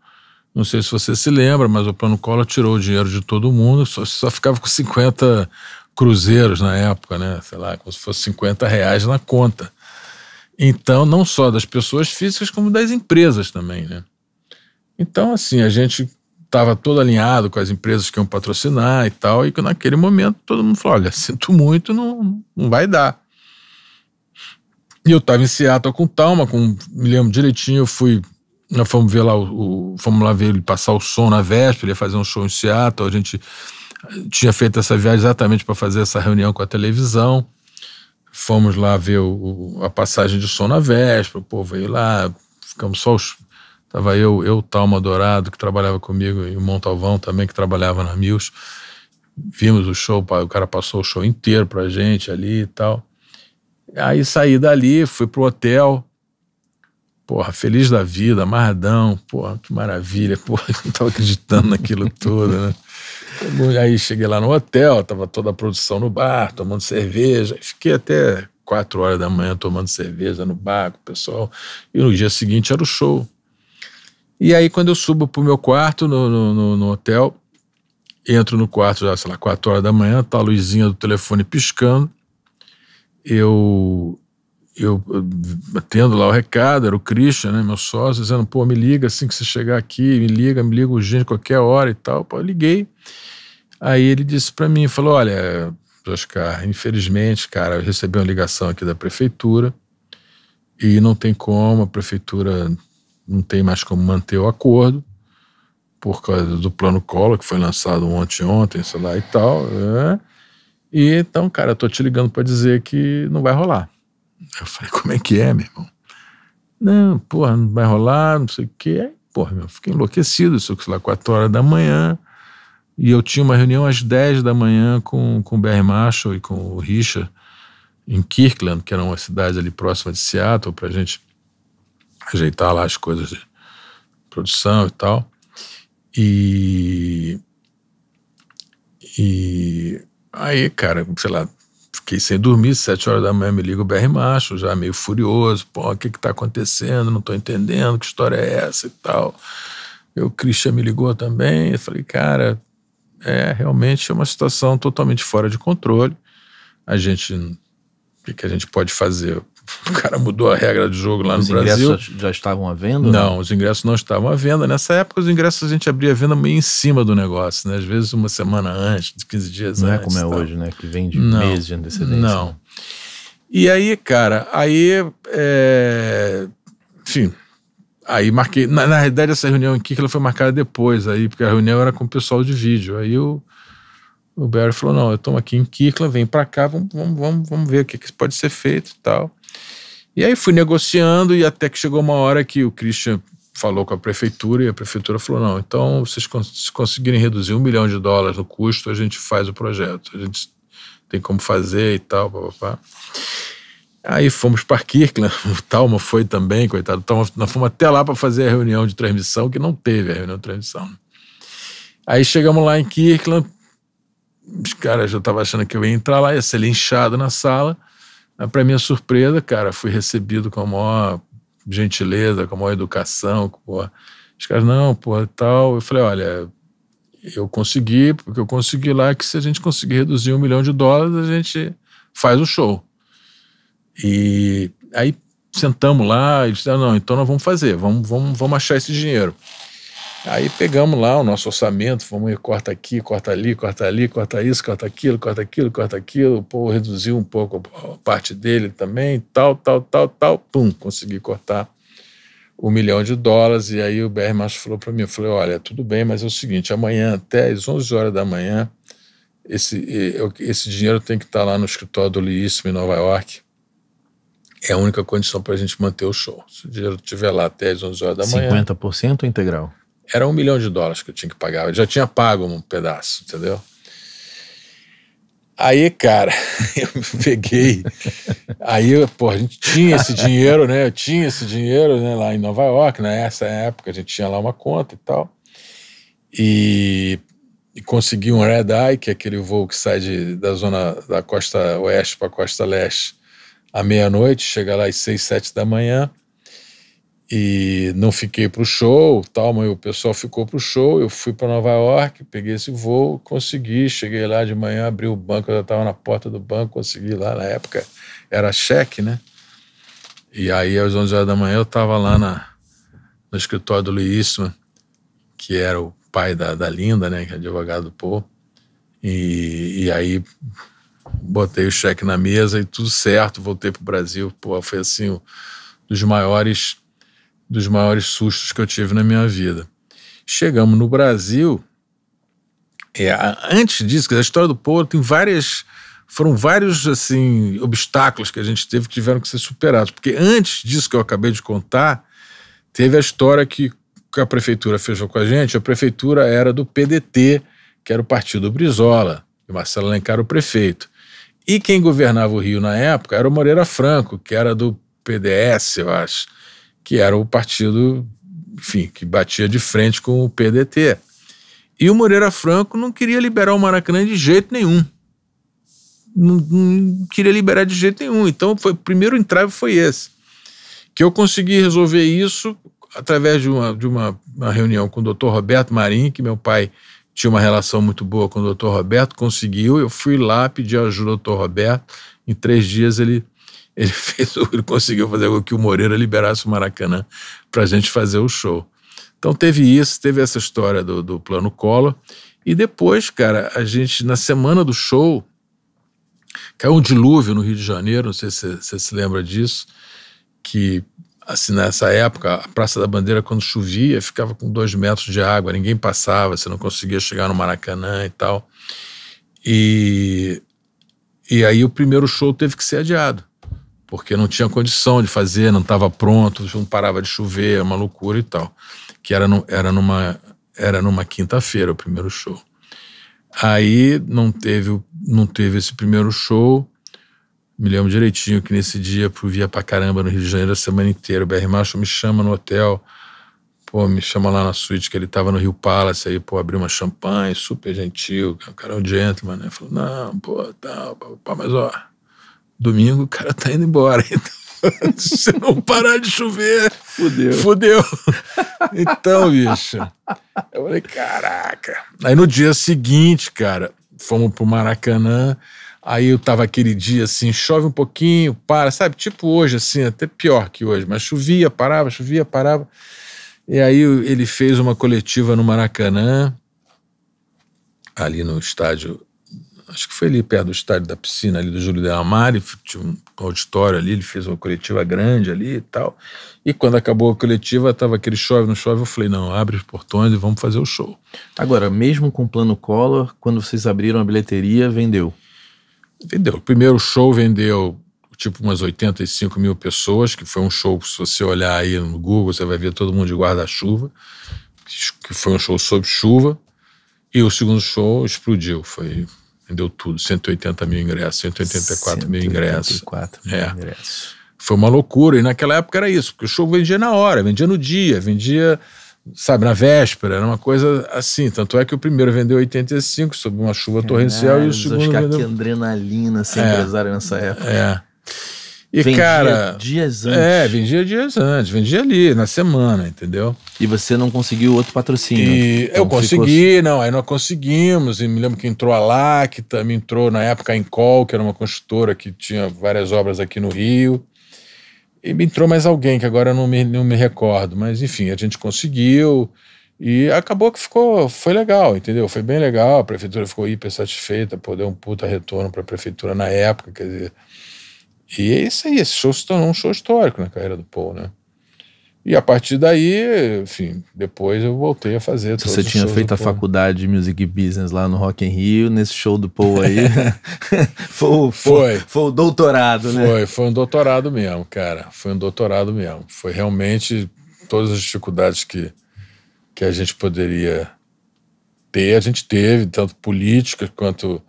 Não sei se você se lembra, mas o plano Collor tirou o dinheiro de todo mundo, só, só ficava com 50 cruzeiros na época, né? Sei lá, como se fosse 50 reais na conta. Então, não só das pessoas físicas, como das empresas também, né? Então, assim, a gente estava todo alinhado com as empresas que iam patrocinar e tal, e que naquele momento todo mundo falou: olha, *laughs* sinto muito, não, não vai dar. E eu estava em Seattle com Talma, com, me lembro direitinho, eu fui. Nós fomos ver lá o, o, Fomos lá ver ele passar o som na véspera, ele ia fazer um show em Seattle, a gente tinha feito essa viagem exatamente para fazer essa reunião com a televisão. Fomos lá ver o, o, a passagem de som na véspera, o povo veio lá, ficamos só os. Tava eu, eu, Talma Dourado, que trabalhava comigo, e o Montalvão também, que trabalhava na Mills. Vimos o show, o cara passou o show inteiro a gente ali e tal. Aí saí dali, fui pro hotel, porra, feliz da vida, amarradão, porra, que maravilha, *laughs* porra, não estava acreditando naquilo tudo, né? Aí cheguei lá no hotel, tava toda a produção no bar, tomando cerveja. Fiquei até quatro horas da manhã tomando cerveja no bar com o pessoal. E no dia seguinte era o show. E aí, quando eu subo pro meu quarto no, no, no, no hotel, entro no quarto já, sei lá, quatro horas da manhã, tá a luzinha do telefone piscando. Eu eu batendo lá o recado, era o Christian, né, meu sócio, dizendo, pô, me liga assim que você chegar aqui, me liga, me liga urgente qualquer hora e tal. Pô, eu liguei. Aí ele disse para mim, falou, olha, Oscar, infelizmente, cara, eu recebi uma ligação aqui da prefeitura e não tem como, a prefeitura não tem mais como manter o acordo por causa do plano cola que foi lançado ontem, ontem, sei lá e tal. É. E então, cara, eu tô te ligando para dizer que não vai rolar. Eu falei, como é que é, meu irmão? Não, porra, não vai rolar, não sei o quê. porra, eu fiquei enlouquecido, isso sei lá, 4 horas da manhã. E eu tinha uma reunião às 10 da manhã com, com o BR Marshall e com o Richard em Kirkland, que era uma cidade ali próxima de Seattle, para a gente ajeitar lá as coisas de produção e tal. E, e aí, cara, sei lá, fiquei sem dormir, sete horas da manhã me liga o BR Macho, já meio furioso, pô, o que que tá acontecendo, não tô entendendo, que história é essa e tal. Eu, o Christian me ligou também, eu falei, cara, é realmente é uma situação totalmente fora de controle, a gente, o que, que a gente pode fazer? o cara mudou a regra de jogo lá os no Brasil. Os ingressos já estavam à venda? Não, né? os ingressos não estavam à venda. Nessa época, os ingressos a gente abria a venda meio em cima do negócio, né? Às vezes uma semana antes, 15 dias não é antes. Não é como é hoje, né? Que vem de não, meses de antecedência. Não. Né? E aí, cara, aí. É... Enfim. Aí marquei. Na, na realidade, essa reunião aqui que ela foi marcada depois, aí, porque a reunião era com o pessoal de vídeo. Aí o O Barry falou: não, eu estou aqui em Kikla, vem para cá, vamos, vamos, vamos, vamos ver o que, que pode ser feito e tal. E aí fui negociando e até que chegou uma hora que o Christian falou com a prefeitura e a prefeitura falou: não, então vocês cons conseguirem reduzir um milhão de dólares no custo, a gente faz o projeto. A gente tem como fazer e tal, papapá. Aí fomos para Kirkland, *laughs* o Talma foi também, coitado. Talma, nós fomos até lá para fazer a reunião de transmissão, que não teve a reunião de transmissão. Aí chegamos lá em Kirkland, os caras já estavam achando que eu ia entrar lá, ia ser linchado na sala. Ah, Para minha surpresa, cara, fui recebido com a maior gentileza, com a maior educação. Com a... Os caras, não, pô, tal. Eu falei, olha, eu consegui, porque eu consegui lá é que se a gente conseguir reduzir um milhão de dólares, a gente faz o show. E aí sentamos lá, eles disse, não, então nós vamos fazer, vamos, vamos, vamos achar esse dinheiro. Aí pegamos lá o nosso orçamento, fomos corta aqui, corta ali, corta ali, corta isso, corta aquilo, corta aquilo, corta aquilo. O povo reduziu um pouco a parte dele também, tal, tal, tal, tal. Pum, consegui cortar um milhão de dólares. E aí o BR Macho falou para mim, eu falei, olha, tudo bem, mas é o seguinte, amanhã até às 11 horas da manhã, esse, esse dinheiro tem que estar tá lá no escritório do Liíssimo em Nova York. É a única condição para a gente manter o show. Se o dinheiro estiver lá até às 11 horas da manhã... 50% ou integral? era um milhão de dólares que eu tinha que pagar. Eu já tinha pago um pedaço, entendeu? Aí, cara, *laughs* eu peguei. Aí, pô, a gente tinha esse dinheiro, né? Eu tinha esse dinheiro né, lá em Nova York, nessa né? época, a gente tinha lá uma conta e tal. E, e consegui um Red Eye, que é aquele voo que sai de, da zona da costa oeste para a costa leste à meia-noite, chega lá às seis, sete da manhã e não fiquei para o show, tal, mas o pessoal ficou para o show. Eu fui para Nova York, peguei esse voo, consegui. Cheguei lá de manhã, abri o banco, eu já estava na porta do banco, consegui lá. Na época era cheque, né? E aí, às 11 horas da manhã, eu estava lá na, no escritório do Luísman, né, que era o pai da, da Linda, né? Que é advogado do Paul. E, e aí botei o cheque na mesa e tudo certo, voltei para o Brasil. Pô, foi assim, um dos maiores dos maiores sustos que eu tive na minha vida. Chegamos no Brasil. É, antes disso, a história do povo, tem várias. Foram vários assim obstáculos que a gente teve que tiveram que ser superados. Porque antes disso que eu acabei de contar, teve a história que, a prefeitura fechou com a gente. A prefeitura era do PDT, que era o partido Brizola, e Marcelo Alencar era o prefeito. E quem governava o Rio na época era o Moreira Franco, que era do PDS, eu acho que era o partido, enfim, que batia de frente com o PDT. E o Moreira Franco não queria liberar o Maracanã de jeito nenhum. Não, não queria liberar de jeito nenhum. Então, foi, o primeiro entrave foi esse. Que eu consegui resolver isso através de uma, de uma, uma reunião com o doutor Roberto Marinho, que meu pai tinha uma relação muito boa com o doutor Roberto, conseguiu. Eu fui lá, pedir ajuda ao doutor Roberto. Em três dias ele ele *laughs* fez, ele conseguiu fazer com que o Moreira liberasse o Maracanã para a gente fazer o show. Então teve isso, teve essa história do, do plano Collor. E depois, cara, a gente, na semana do show, caiu um dilúvio no Rio de Janeiro, não sei se você se, lembra disso, que assim, nessa época, a Praça da Bandeira, quando chovia, ficava com dois metros de água, ninguém passava, você não conseguia chegar no Maracanã e tal. E, e aí o primeiro show teve que ser adiado porque não tinha condição de fazer, não estava pronto, não parava de chover, é uma loucura e tal. Que era, no, era numa, era numa quinta-feira o primeiro show. Aí não teve, não teve esse primeiro show. Me lembro direitinho que nesse dia via pra caramba no Rio de Janeiro a semana inteira. O BR Macho me chama no hotel, pô, me chama lá na suíte que ele tava no Rio Palace, aí, pô, abriu uma champanhe, super gentil, o cara é um gentleman, né? Falou, não, pô, tá, pô, mas ó, domingo o cara tá indo embora. *laughs* Então, se não parar de chover, fudeu. fudeu. Então, bicho, eu falei, caraca. Aí no dia seguinte, cara, fomos pro Maracanã. Aí eu tava aquele dia assim, chove um pouquinho, para, sabe? Tipo hoje, assim, até pior que hoje, mas chovia, parava, chovia, parava. E aí ele fez uma coletiva no Maracanã, ali no estádio acho que foi ali perto do estádio da piscina ali do Júlio de Amari, tinha um auditório ali, ele fez uma coletiva grande ali e tal. E quando acabou a coletiva, tava aquele chove, não chove, eu falei, não, abre os portões e vamos fazer o show. Agora, mesmo com o plano Collor, quando vocês abriram a bilheteria, vendeu? Vendeu. O primeiro show vendeu tipo umas 85 mil pessoas, que foi um show, se você olhar aí no Google, você vai ver todo mundo de guarda-chuva, que foi um show sob chuva, e o segundo show explodiu, foi Vendeu tudo, 180 mil ingressos, 184 mil ingressos. 184 mil é. ingressos. Foi uma loucura, e naquela época era isso, porque o show vendia na hora, vendia no dia, vendia, sabe, na véspera, era uma coisa assim. Tanto é que o primeiro vendeu 85 sob uma chuva torrencial Caralho, e o segundo. Acho que vendeu... adrenalina sem é, empresário nessa época. É. E, vendia cara. Dias é, antes. É, vendia dias antes, vendia ali, na semana, entendeu? E você não conseguiu outro patrocínio. E então eu consegui, ficou... Assim. não, aí nós conseguimos. E me lembro que entrou a Lacta, me entrou na época a Incol, que era uma construtora que tinha várias obras aqui no Rio. E me entrou mais alguém, que agora eu não me, não me recordo. Mas, enfim, a gente conseguiu. E acabou que ficou, foi legal, entendeu? Foi bem legal, a prefeitura ficou hiper satisfeita, pô, deu um puta retorno para a prefeitura na época, quer dizer, e é isso aí, esse show se tornou um show histórico na carreira do Paul, né? E a partir daí, enfim, depois eu voltei a fazer. você tinha feito a Paul. faculdade de Music Business lá no Rock in Rio, nesse show do Paul aí. *laughs* *laughs* foi, foi, foi, foi o doutorado, né? Foi, foi um doutorado mesmo, cara. Foi um doutorado mesmo. Foi realmente todas as dificuldades que, que a gente poderia ter, a gente teve, tanto políticas quanto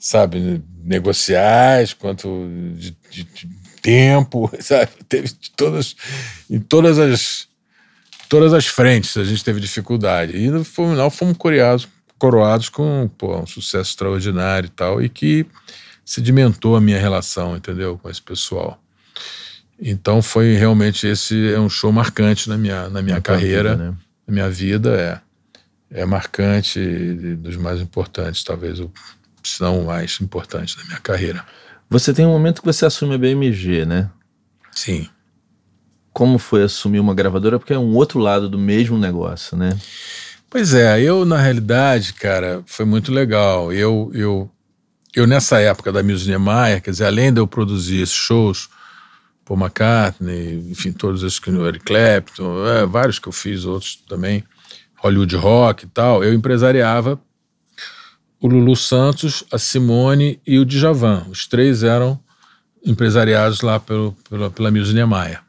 sabe, negociais, quanto de, de, de, tempo, *laughs* sabe? Teve de todas, em todas as, todas as frentes a gente teve dificuldade. E no final fomos coroados, coroados com pô, um sucesso extraordinário e tal, e que sedimentou a minha relação, entendeu? Com esse pessoal. Então foi realmente esse é um show marcante na minha, na minha na carreira, vida, né? na minha vida, é. É marcante dos mais importantes, talvez o se mais importante da minha carreira. Você tem um momento que você assume a BMG, né? Sim. Como foi assumir uma gravadora? Porque é um outro lado do mesmo negócio, né? Pois é, eu na realidade, cara, foi muito legal. Eu eu eu nessa época da Music Maia, quer dizer, além de eu produzir esses shows, Paul McCartney, enfim, todos esses que Eric Clapton, é, vários que eu fiz, outros também, Hollywood Rock e tal, eu empresariava o Lulu Santos, a Simone e o Djavan. Os três eram empresariados lá pelo, pela, pela Mills Niemeyer.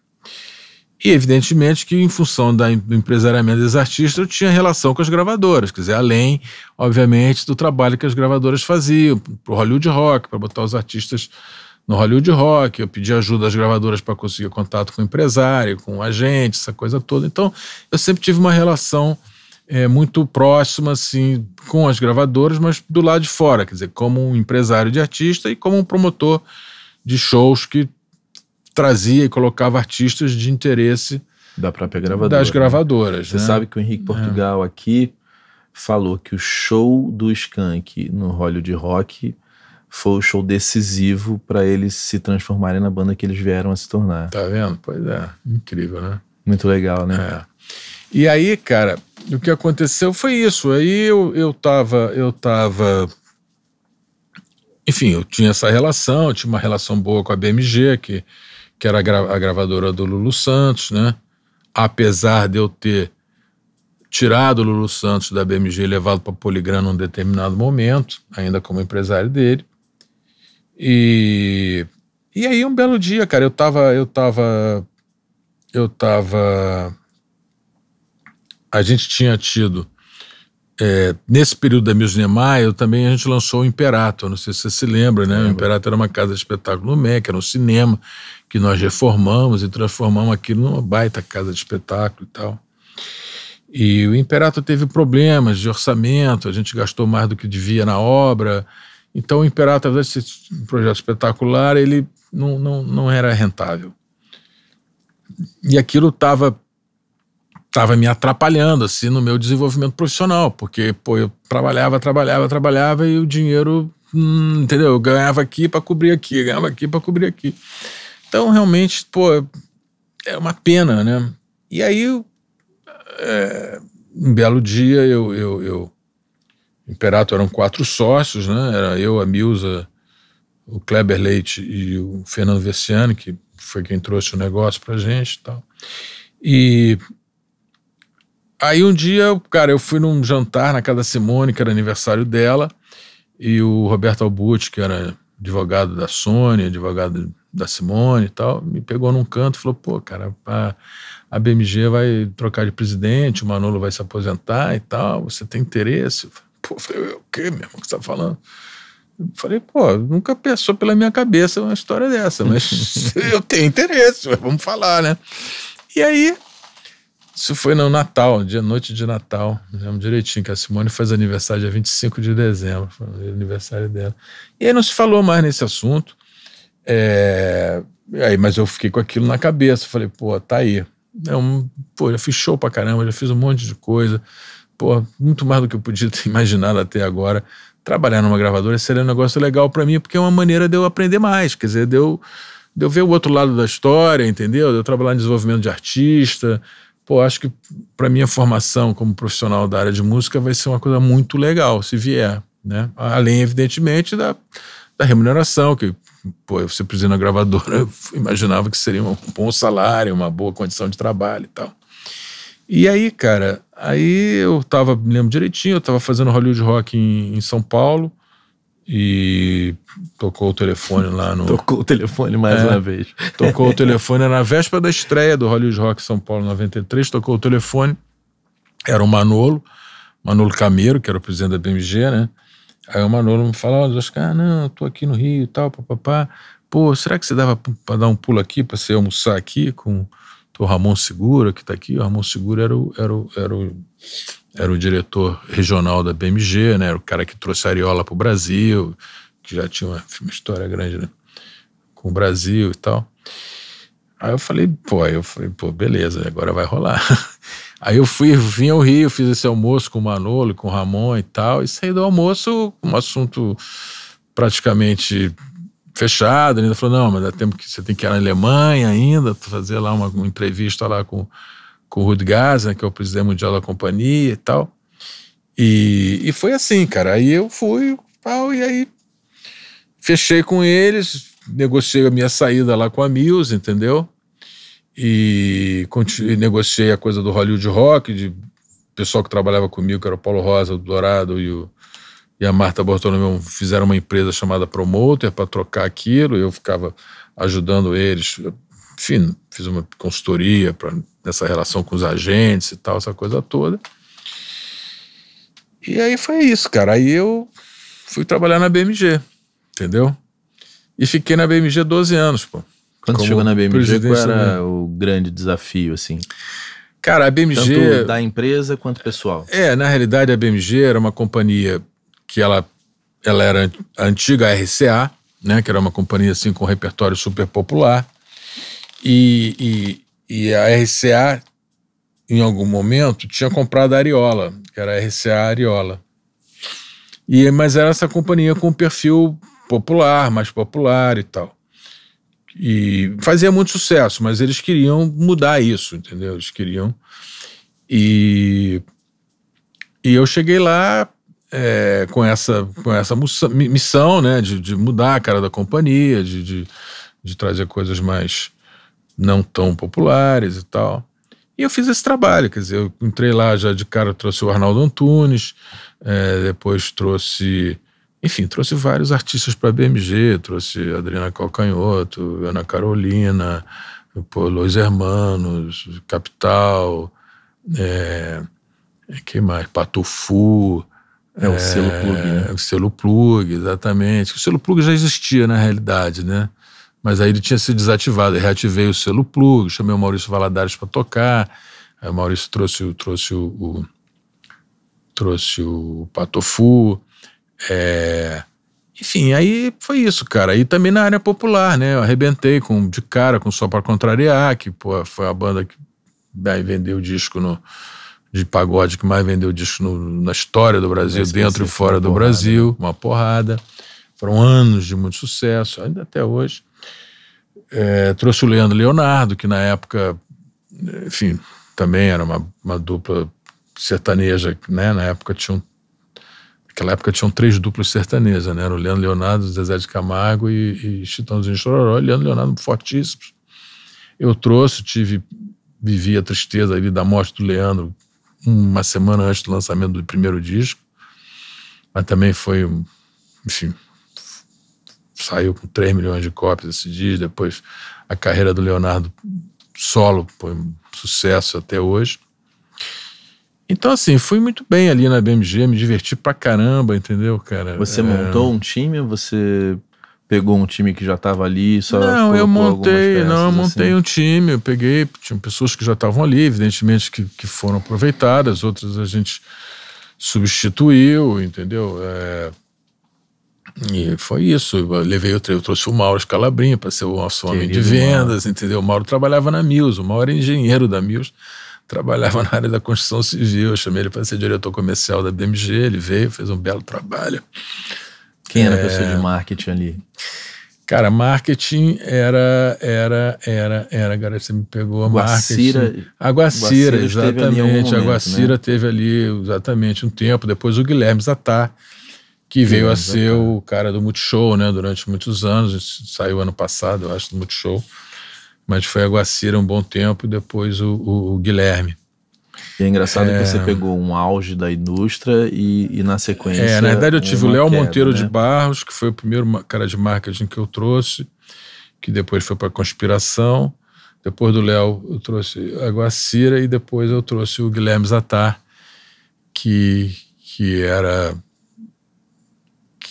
E, evidentemente, que em função da, do empresariamento desses artistas, eu tinha relação com as gravadoras, quer dizer, além, obviamente, do trabalho que as gravadoras faziam para o Hollywood Rock, para botar os artistas no Hollywood Rock. Eu pedi ajuda às gravadoras para conseguir contato com o empresário, com o agente, essa coisa toda. Então, eu sempre tive uma relação é, muito próxima, assim, com as gravadoras, mas do lado de fora, quer dizer, como um empresário de artista e como um promotor de shows que trazia e colocava artistas de interesse da própria gravadora. Das né? gravadoras. Né? Você sabe que o Henrique é. Portugal é. aqui falou que o show do Skank no Hollywood Rock foi o show decisivo para eles se transformarem na banda que eles vieram a se tornar. Tá vendo? Pois é, incrível, né? Muito legal, né? É. E aí, cara, o que aconteceu foi isso. Aí eu, eu tava. Eu tava enfim, eu tinha essa relação, eu tinha uma relação boa com a BMG, que, que era a, gra a gravadora do Lulu Santos, né? Apesar de eu ter tirado o Lulu Santos da BMG e levado para Poligrama num determinado momento, ainda como empresário dele. E, e aí um belo dia, cara, eu tava eu tava eu tava a gente tinha tido. É, nesse período da Miss Niemeyer, também a gente lançou o Imperato. Não sei se você se lembra, né? O Imperato era uma casa de espetáculo no MEC, era um cinema que nós reformamos e transformamos aquilo numa baita casa de espetáculo e tal. E o Imperato teve problemas de orçamento, a gente gastou mais do que devia na obra. Então o Imperato, apesar de um projeto espetacular, ele não, não, não era rentável. E aquilo estava estava me atrapalhando assim no meu desenvolvimento profissional, porque pô, eu trabalhava, trabalhava, trabalhava e o dinheiro, hum, entendeu? Eu ganhava aqui para cobrir aqui, ganhava aqui para cobrir aqui. Então realmente, pô, é uma pena, né? E aí, é, um belo dia eu, eu, eu Imperato eram quatro sócios, né? Era eu, a Milza, o Kleber Leite e o Fernando Vessiani, que foi quem trouxe o negócio para gente, e tal. E Aí um dia, cara, eu fui num jantar na casa da Simone, que era aniversário dela, e o Roberto Albucci, que era advogado da Sony, advogado da Simone e tal, me pegou num canto e falou: pô, cara, a, a BMG vai trocar de presidente, o Manolo vai se aposentar e tal, você tem interesse? Pô, falei: o que meu irmão, que você tá falando? Eu falei, pô, nunca passou pela minha cabeça uma história dessa, mas *laughs* eu tenho interesse, vamos falar, né? E aí isso foi no Natal, dia noite de Natal. Lembro direitinho que a Simone faz aniversário dia 25 de dezembro, foi o aniversário dela. E aí não se falou mais nesse assunto. É... Aí, mas eu fiquei com aquilo na cabeça. Falei, pô, tá aí. É um... Pô, já fiz show pra caramba, já fiz um monte de coisa. Pô, muito mais do que eu podia ter *laughs* imaginado até agora. Trabalhar numa gravadora seria um negócio legal para mim, porque é uma maneira de eu aprender mais. Quer dizer, de eu, de eu ver o outro lado da história, entendeu? De eu trabalhar em desenvolvimento de artista pô, acho que para minha formação como profissional da área de música vai ser uma coisa muito legal se vier, né? Além, evidentemente, da, da remuneração, que, pô, você sempre na gravadora, *laughs* eu imaginava que seria um bom salário, uma boa condição de trabalho e tal. E aí, cara, aí eu tava, me lembro direitinho, eu tava fazendo Hollywood Rock em, em São Paulo, e tocou o telefone lá no. Tocou o telefone mais é, uma vez. Tocou o *laughs* telefone na véspera da estreia do Hollywood Rock São Paulo 93. Tocou o telefone, era o Manolo, Manolo Camero, que era o presidente da BMG, né? Aí o Manolo me fala: Olha, Oscar, ah, não, eu tô aqui no Rio e tal, papapá. Pô, será que você dava para dar um pulo aqui, para você almoçar aqui com o Ramon Segura, que tá aqui? O Ramon Segura era o, era o, era o era o diretor regional da BMG, né? Era o cara que trouxe a Ariola para o Brasil, que já tinha uma, uma história grande né? com o Brasil e tal. Aí eu falei, pô, eu falei, pô, beleza, agora vai rolar. *laughs* Aí eu fui, vim ao Rio, fiz esse almoço com o Manolo, com o Ramon e tal, e saí do almoço um assunto praticamente fechado. Né? Ele ainda falou, não, mas dá tempo que você tem que ir à Alemanha ainda, fazer lá uma, uma entrevista lá com com o Rudy Gaza, que é o presidente mundial da companhia e tal. E, e foi assim, cara. Aí eu fui, pau, e aí fechei com eles, negociei a minha saída lá com a Mills, entendeu? E negociei a coisa do Hollywood Rock, de pessoal que trabalhava comigo, que era o Paulo Rosa, o Dourado e, o, e a Marta Bartolomeu, fizeram uma empresa chamada Promoter para trocar aquilo, eu ficava ajudando eles. Enfim, fiz uma consultoria para dessa relação com os agentes e tal, essa coisa toda. E aí foi isso, cara. Aí eu fui trabalhar na BMG, entendeu? E fiquei na BMG 12 anos, pô. Quando chegou na BMG, qual era o grande desafio, assim? Cara, a BMG... Tanto da empresa quanto pessoal. É, na realidade a BMG era uma companhia que ela, ela era a antiga RCA, né? Que era uma companhia, assim, com um repertório super popular. E, e a RCA, em algum momento, tinha comprado a Ariola, que era a RCA Ariola. E, mas era essa companhia com perfil popular, mais popular e tal. E fazia muito sucesso, mas eles queriam mudar isso, entendeu? Eles queriam. E, e eu cheguei lá é, com essa, com essa missão né, de, de, mudar a cara da companhia, de, de, de trazer coisas mais não tão populares e tal. E eu fiz esse trabalho, quer dizer, eu entrei lá já de cara, trouxe o Arnaldo Antunes, é, depois trouxe, enfim, trouxe vários artistas para a BMG, trouxe Adriana Calcanhoto, Ana Carolina, pô, Los Hermanos, Capital, é, quem mais? Patufu. É o é, selo plug, é, né? O selo plug, exatamente. O selo plug já existia na realidade, né? Mas aí ele tinha se desativado. Eu reativei o selo plug, chamei o Maurício Valadares para tocar. Aí o Maurício trouxe, trouxe o, o trouxe o Patofu. É... Enfim, aí foi isso, cara. Aí também na área popular, né? Eu arrebentei com, de cara com Só para Contrariar, que pô, foi a banda que aí vendeu o disco no, de pagode que mais vendeu disco no, na história do Brasil, dentro e fora do porrada. Brasil, uma porrada. Foram anos de muito sucesso, ainda até hoje. É, trouxe o Leandro Leonardo, que na época, enfim, também era uma, uma dupla sertaneja, né? Na época tinham. Naquela época tinham três duplas sertanejas, né? Era o Leandro Leonardo, Zezé de Camargo e, e Chitãozinho Chororó. Leandro Leonardo fortíssimos. Eu trouxe, tive, vivi a tristeza ali da morte do Leandro uma semana antes do lançamento do primeiro disco. Mas também foi, enfim, saiu com 3 milhões de cópias esse dia, depois a carreira do Leonardo solo foi um sucesso até hoje. Então, assim, fui muito bem ali na BMG, me diverti pra caramba, entendeu, cara? Você é... montou um time ou você pegou um time que já estava ali? Só não, eu montei, peças, não, eu assim? montei assim? um time, eu peguei, tinham pessoas que já estavam ali, evidentemente que, que foram aproveitadas, outras a gente substituiu, entendeu? É, e foi isso. Eu levei, eu trouxe o Mauro Escalabrinha para ser o nosso Querido homem de vendas, Mauro. entendeu? O Mauro trabalhava na Mills, o Mauro era engenheiro da Mills, trabalhava na área da construção civil. Eu chamei ele para ser diretor comercial da BMG, ele veio, fez um belo trabalho. Quem era é... a pessoa de marketing ali? Cara, marketing era, era, era, era, agora você me pegou a marketing. Aguacira, Guacira, Guacira exatamente. Aguacira Guacira né? teve ali exatamente um tempo, depois o Guilherme Zatar que veio a ser o cara do Multishow, né? Durante muitos anos, saiu ano passado, eu acho, do Multishow. Mas foi a Guacira um bom tempo e depois o, o, o Guilherme. E é engraçado é... que você é. pegou um auge da indústria e, e na sequência. É, na verdade eu tive o Léo Monteiro né? de Barros, que foi o primeiro cara de marketing que eu trouxe, que depois foi para Conspiração. Depois do Léo, eu trouxe a Guacira e depois eu trouxe o Guilherme Zatar, que, que era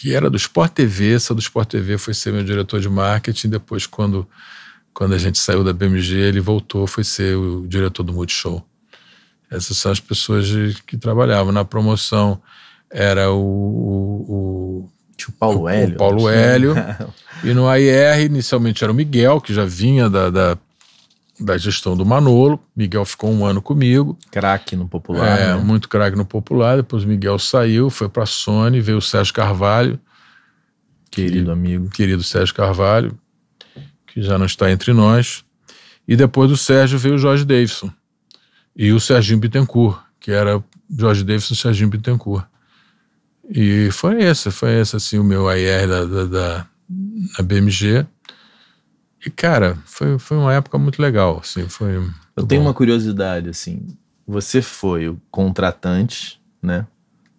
que era do Sport TV, essa do Sport TV foi ser meu diretor de marketing, depois quando, quando a gente saiu da BMG, ele voltou, foi ser o diretor do Multishow. Essas são as pessoas que trabalhavam. Na promoção era o, o, o o Paulo o, Hélio. O Paulo né? Hélio. *laughs* e no AIR, inicialmente era o Miguel, que já vinha da, da da gestão do Manolo. Miguel ficou um ano comigo. Craque no Popular. É, né? muito craque no Popular. Depois Miguel saiu, foi para a Sony, veio o Sérgio Carvalho. Querido, amigo. Querido Sérgio Carvalho, que já não está entre nós. E depois do Sérgio veio o Jorge Davidson. E o Serginho Bittencourt, que era Jorge Davidson e Serginho Bittencourt. E foi essa, foi essa assim, o meu AR da, da, da, da BMG. E, cara, foi, foi uma época muito legal, assim, foi... Eu bom. tenho uma curiosidade, assim, você foi o contratante, né?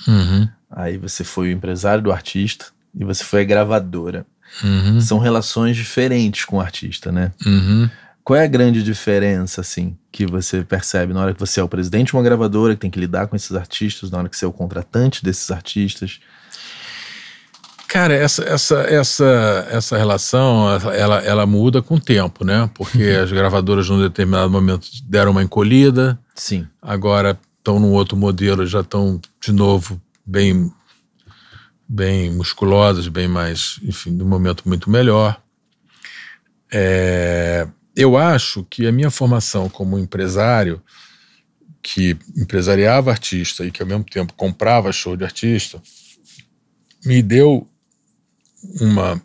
Uhum. Aí você foi o empresário do artista e você foi a gravadora. Uhum. São relações diferentes com o artista, né? Uhum. Qual é a grande diferença, assim, que você percebe na hora que você é o presidente de uma gravadora, que tem que lidar com esses artistas, na hora que você é o contratante desses artistas? Cara, essa, essa, essa, essa relação, ela, ela muda com o tempo, né? Porque uhum. as gravadoras, num determinado momento, deram uma encolhida. Sim. Agora estão num outro modelo, já estão, de novo, bem, bem musculosas, bem mais, enfim, num momento muito melhor. É, eu acho que a minha formação como empresário, que empresariava artista e que, ao mesmo tempo, comprava show de artista, me deu uma,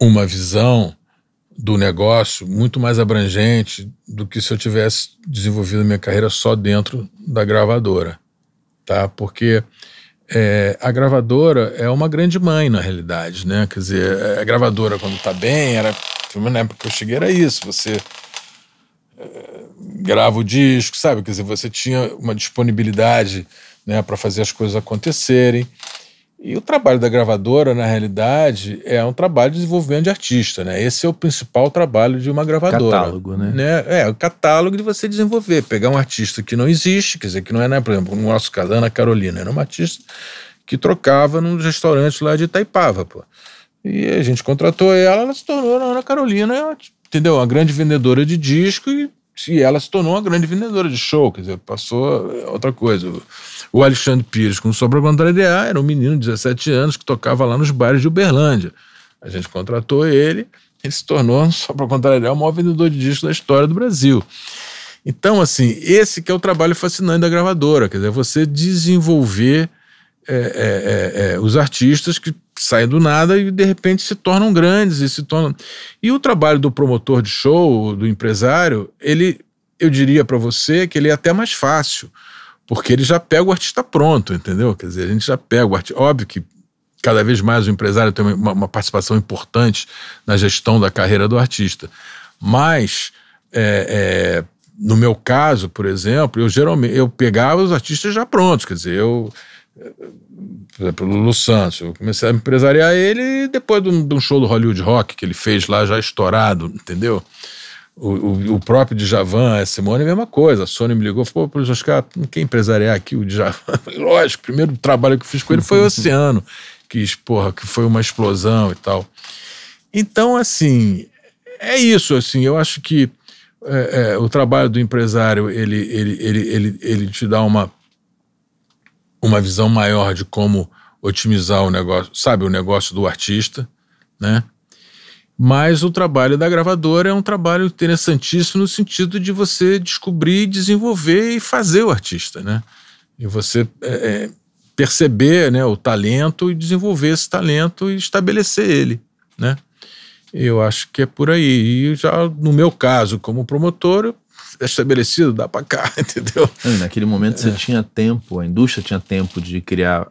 uma visão do negócio muito mais abrangente do que se eu tivesse desenvolvido minha carreira só dentro da gravadora, tá? Porque é, a gravadora é uma grande mãe na realidade, né? Quer dizer, é, a gravadora quando tá bem era, na época que eu cheguei era isso, você é, grava o disco, sabe? Quer dizer, você tinha uma disponibilidade né, para fazer as coisas acontecerem. E o trabalho da gravadora, na realidade, é um trabalho de desenvolvimento de artista, né? Esse é o principal trabalho de uma gravadora. Catálogo, né? né? É, o catálogo de você desenvolver, pegar um artista que não existe, quer dizer, que não é, né? Por exemplo, no nosso caso, Ana Carolina era uma artista que trocava num restaurante lá de Itaipava, pô. E a gente contratou ela, ela se tornou a Ana Carolina, entendeu? Uma grande vendedora de disco e, e ela se tornou uma grande vendedora de show, quer dizer, passou é outra coisa. O Alexandre Pires, com só de contrariar, era um menino de 17 anos que tocava lá nos bares de Uberlândia. A gente contratou ele, ele se tornou, só para contrariar, o maior vendedor de disco da história do Brasil. Então, assim, esse que é o trabalho fascinante da gravadora, quer dizer, é você desenvolver é, é, é, é, os artistas que saem do nada e de repente se tornam grandes e se tornam. E o trabalho do promotor de show, do empresário, ele, eu diria para você que ele é até mais fácil porque ele já pega o artista pronto, entendeu? Quer dizer, a gente já pega o artista. Óbvio que cada vez mais o empresário tem uma, uma participação importante na gestão da carreira do artista. Mas, é, é, no meu caso, por exemplo, eu geralmente eu pegava os artistas já prontos, quer dizer, eu. Por exemplo, o Lulu Santos, eu comecei a empresariar ele depois de um, de um show do Hollywood Rock que ele fez lá já estourado, entendeu? O, o, próprio Djavan, a Simone, a mesma coisa. A Sony me ligou, falou, Pô, Oscar, não quer empresariar aqui o Djavan? *laughs* lógico, o primeiro trabalho que eu fiz com ele foi o Oceano, que, porra, que foi uma explosão e tal. Então, assim, é isso, assim, eu acho que é, é, o trabalho do empresário, ele, ele, ele, ele, ele te dá uma, uma visão maior de como otimizar o negócio, sabe, o negócio do artista, né? Mas o trabalho da gravadora é um trabalho interessantíssimo no sentido de você descobrir, desenvolver e fazer o artista, né? E você é, é, perceber né, o talento e desenvolver esse talento e estabelecer ele, né? Eu acho que é por aí. E já no meu caso, como promotor, estabelecido, dá para cá, *laughs* entendeu? Naquele momento você é. tinha tempo, a indústria tinha tempo de criar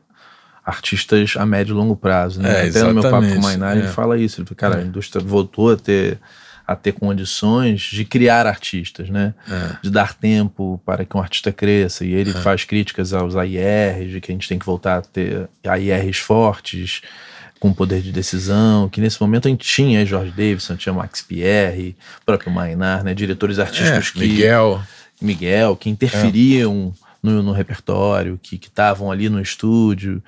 artistas a médio e longo prazo. Né? É, Até no meu papo com o Mainari, é. ele fala isso. Ele fala, cara, é. a indústria voltou a ter a ter condições de criar artistas, né? É. De dar tempo para que um artista cresça. E ele é. faz críticas aos AIRs, de que a gente tem que voltar a ter AIRs fortes, com poder de decisão, que nesse momento a gente tinha Jorge Davidson, tinha Max Pierre, próprio Mainar, né? Diretores artísticos é, que. Miguel. Miguel, que interferiam no, no repertório, que estavam ali no estúdio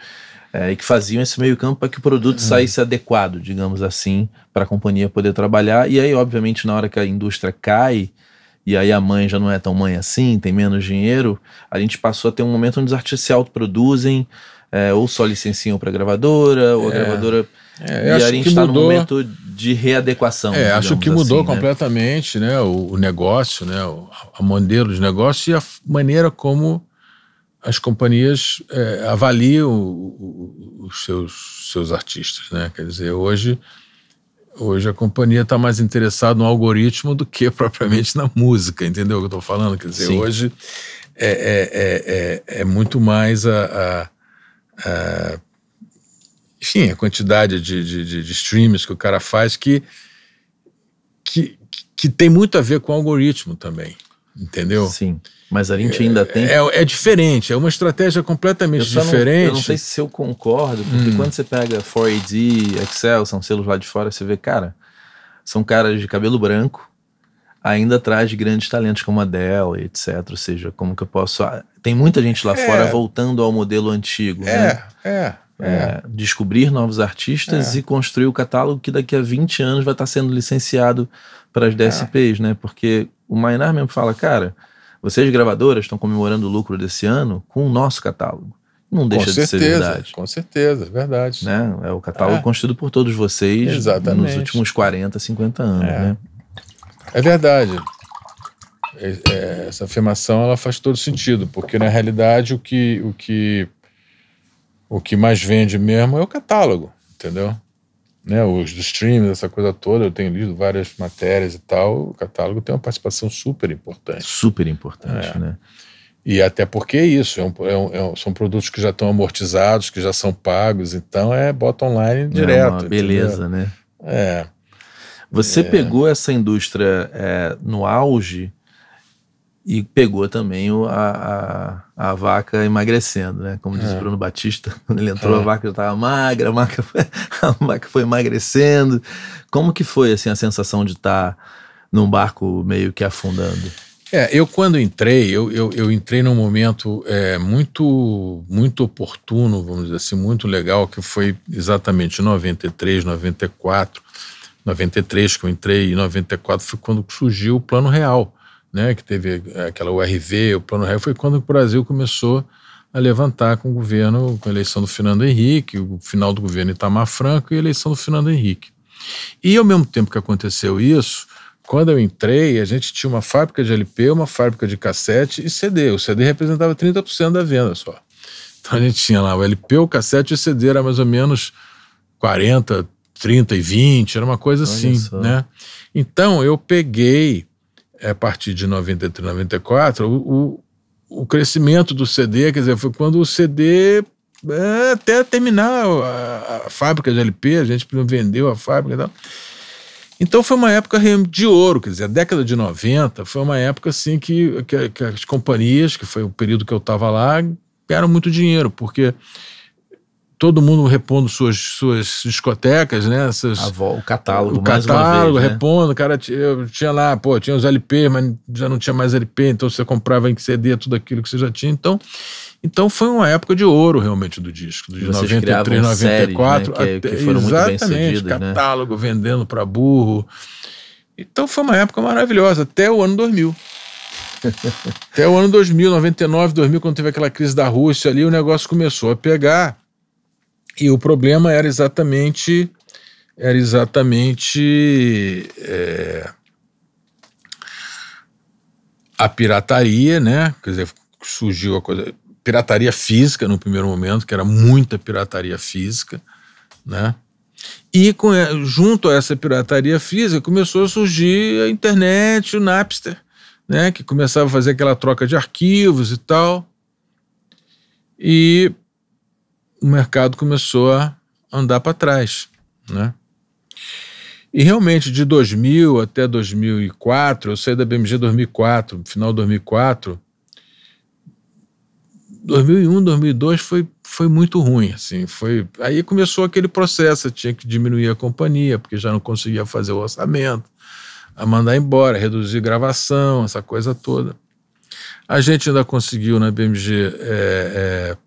é, e que faziam esse meio campo para que o produto uhum. saísse adequado, digamos assim, para a companhia poder trabalhar. E aí, obviamente, na hora que a indústria cai, e aí a mãe já não é tão mãe assim, tem menos dinheiro, a gente passou a ter um momento onde os artistas se autoproduzem, é, ou só licenciam para a gravadora, ou a é, gravadora. É, e a gente está num momento de readequação. É, acho que mudou assim, né? completamente né? né? O, o, negócio, né? o, a modelo de negócio e a maneira como as companhias é, avaliam os seus, seus artistas. Né? Quer dizer, hoje, hoje a companhia está mais interessada no algoritmo do que *laughs* propriamente na música, entendeu o que eu estou falando? Quer dizer, Sim. hoje é, é, é, é, é muito mais a, a, a enfim, a quantidade de, de, de, de streams que o cara faz que, que, que tem muito a ver com o algoritmo também, entendeu? Sim. Mas a gente ainda é, tem. É, é, diferente, é uma estratégia completamente eu diferente. Não, eu não sei se eu concordo, porque hum. quando você pega 4AD, Excel, são selos lá de fora, você vê, cara, são caras de cabelo branco, ainda traz grandes talentos como a Dell, etc. Ou seja, como que eu posso. Ah, tem muita gente lá é. fora voltando ao modelo antigo. É, né? é. é. É. É, descobrir novos artistas é. e construir o catálogo que daqui a 20 anos vai estar tá sendo licenciado para as é. DSPs, né? Porque o Mainar mesmo fala, cara, vocês gravadoras estão comemorando o lucro desse ano com o nosso catálogo. Não deixa com de certeza, ser verdade. Com certeza, é verdade. Né? É o catálogo é. construído por todos vocês Exatamente. nos últimos 40, 50 anos, é. né? É verdade. Essa afirmação ela faz todo sentido, porque na realidade o que, o que o que mais vende mesmo é o catálogo, entendeu? Né, os dos streams, essa coisa toda, eu tenho lido várias matérias e tal, o catálogo tem uma participação super importante. Super importante, é. né? E até porque é isso, é, é um, é um, são produtos que já estão amortizados, que já são pagos, então é bota online é direto. beleza, entendeu? né? É. Você pegou essa indústria no auge e pegou também o, a, a, a, vaca emagrecendo, né? Como disse é. Bruno Batista, *laughs* quando ele entrou, é. a vaca já estava magra, a vaca, foi, *laughs* a vaca foi emagrecendo. Como que foi assim a sensação de estar tá num barco meio que afundando? É, eu quando entrei, eu, eu, eu entrei num momento é, muito muito oportuno, vamos dizer assim, muito legal, que foi exatamente 93, 94, 93 que eu entrei, e 94 foi quando surgiu o Plano Real né, que teve eh, aquela URV, o Plano Real, foi quando o Brasil começou a levantar com o governo, com a eleição do Fernando Henrique, o final do governo Itamar Franco e a eleição do Fernando Henrique. E ao mesmo tempo que aconteceu isso, quando eu entrei, a gente tinha uma fábrica de LP, uma fábrica de cassete e CD. O CD representava 30% da venda só. Então a gente tinha lá o LP, o cassete e o CD era mais ou menos 40, 30 e 20, era uma coisa Olha assim, só. né? Então eu peguei é, a partir de 93, 94, o, o, o crescimento do CD, quer dizer, foi quando o CD é, até terminar a, a, fábrica de LP, a gente vendeu a fábrica e tal. Então foi uma época de ouro, quer dizer, a década de 90 foi uma época assim que, que, que as companhias, que foi o período que eu estava lá, ganharam muito dinheiro, porque todo mundo repondo suas, suas discotecas, né? Avó, o catálogo, o catálogo, né? repondo. Né? Cara, eu tinha lá, pô, tinha os LP, mas já não tinha mais LP, então você comprava em CD tudo aquilo que você já tinha. Então, então foi uma época de ouro realmente do disco, de 93, 94, séries, né? É que, até, que foram exatamente, muito bem né? catálogo né? vendendo para burro. Então foi uma época maravilhosa até o ano 2000. *laughs* até o ano 2000, 99, 2000, quando teve aquela crise da Rússia ali, o negócio começou a pegar. E o problema era exatamente era exatamente é, a pirataria, né? Quer dizer, surgiu a coisa pirataria física no primeiro momento, que era muita pirataria física, né? E com, é, junto a essa pirataria física começou a surgir a internet, o Napster, né? Que começava a fazer aquela troca de arquivos e tal. E o mercado começou a andar para trás, né? E realmente de 2000 até 2004, eu saí da BMG 2004, final de 2004, 2001, 2002 foi, foi muito ruim, assim, foi, aí começou aquele processo, tinha que diminuir a companhia, porque já não conseguia fazer o orçamento, a mandar embora, reduzir gravação, essa coisa toda. A gente ainda conseguiu na BMG é, é,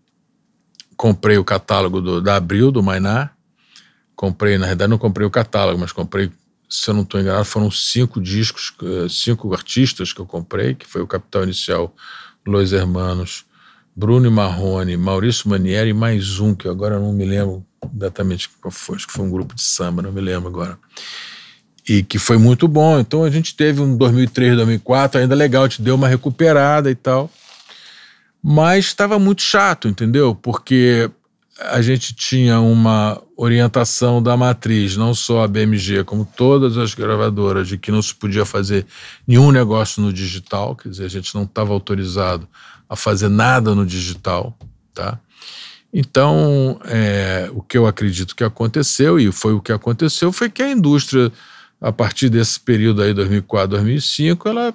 comprei o catálogo do, da Abril, do Mainá. Comprei, na verdade, não comprei o catálogo, mas comprei, se eu não estou enganado, foram cinco discos, eh, cinco artistas que eu comprei, que foi o Capital Inicial, Los Hermanos, Bruno Marrone, Maurício Manieri e mais um, que agora eu não me lembro exatamente qual foi, acho que foi um grupo de samba, não me lembro agora. E que foi muito bom. Então a gente teve um 2003, 2004, ainda legal, te deu uma recuperada e tal. Mas estava muito chato, entendeu? Porque a gente tinha uma orientação da matriz, não só a BMG, como todas as gravadoras, de que não se podia fazer nenhum negócio no digital, quer dizer, a gente não estava autorizado a fazer nada no digital, tá? Então, é, o que eu acredito que aconteceu, e foi o que aconteceu, foi que a indústria, a partir desse período aí, 2004, 2005, ela,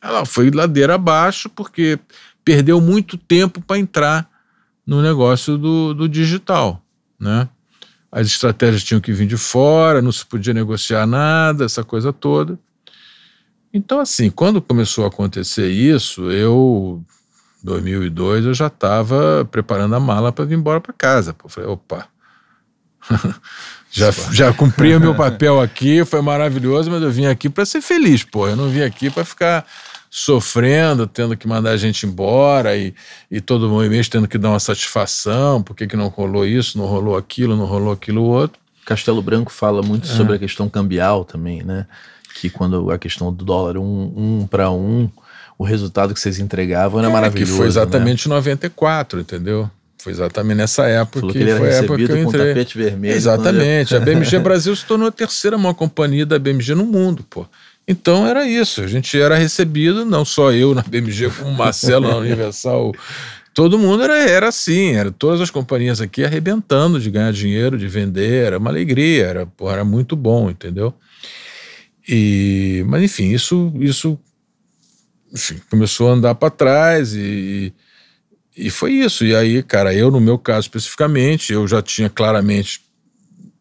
ela foi ladeira abaixo, porque perdeu muito tempo para entrar no negócio do, do digital. Né? As estratégias tinham que vir de fora, não se podia negociar nada, essa coisa toda. Então, assim, quando começou a acontecer isso, eu, 2002, eu já estava preparando a mala para vir embora para casa. eu falei, opa, *laughs* já, já cumpri o meu *laughs* papel aqui, foi maravilhoso, mas eu vim aqui para ser feliz, pô. Eu não vim aqui para ficar sofrendo, tendo que mandar a gente embora e, e todo mês tendo que dar uma satisfação, por que, que não rolou isso, não rolou aquilo, não rolou aquilo outro. Castelo Branco fala muito é. sobre a questão cambial também, né? Que quando a questão do dólar um, um para um, o resultado que vocês entregavam era é, maravilhoso. Que foi né? exatamente né? 94, entendeu? Foi exatamente nessa época que, que foi a época que eu entrei. Com tapete vermelho, exatamente. A BMG *laughs* Brasil se tornou a terceira maior companhia da BMG no mundo, pô. Então era isso, a gente era recebido, não só eu na BMG, como o Marcelo na Universal. Todo mundo era, era assim, era todas as companhias aqui arrebentando de ganhar dinheiro, de vender, era uma alegria, era, era muito bom, entendeu? E, mas enfim, isso, isso enfim, começou a andar para trás e, e foi isso. E aí, cara, eu no meu caso especificamente, eu já tinha claramente.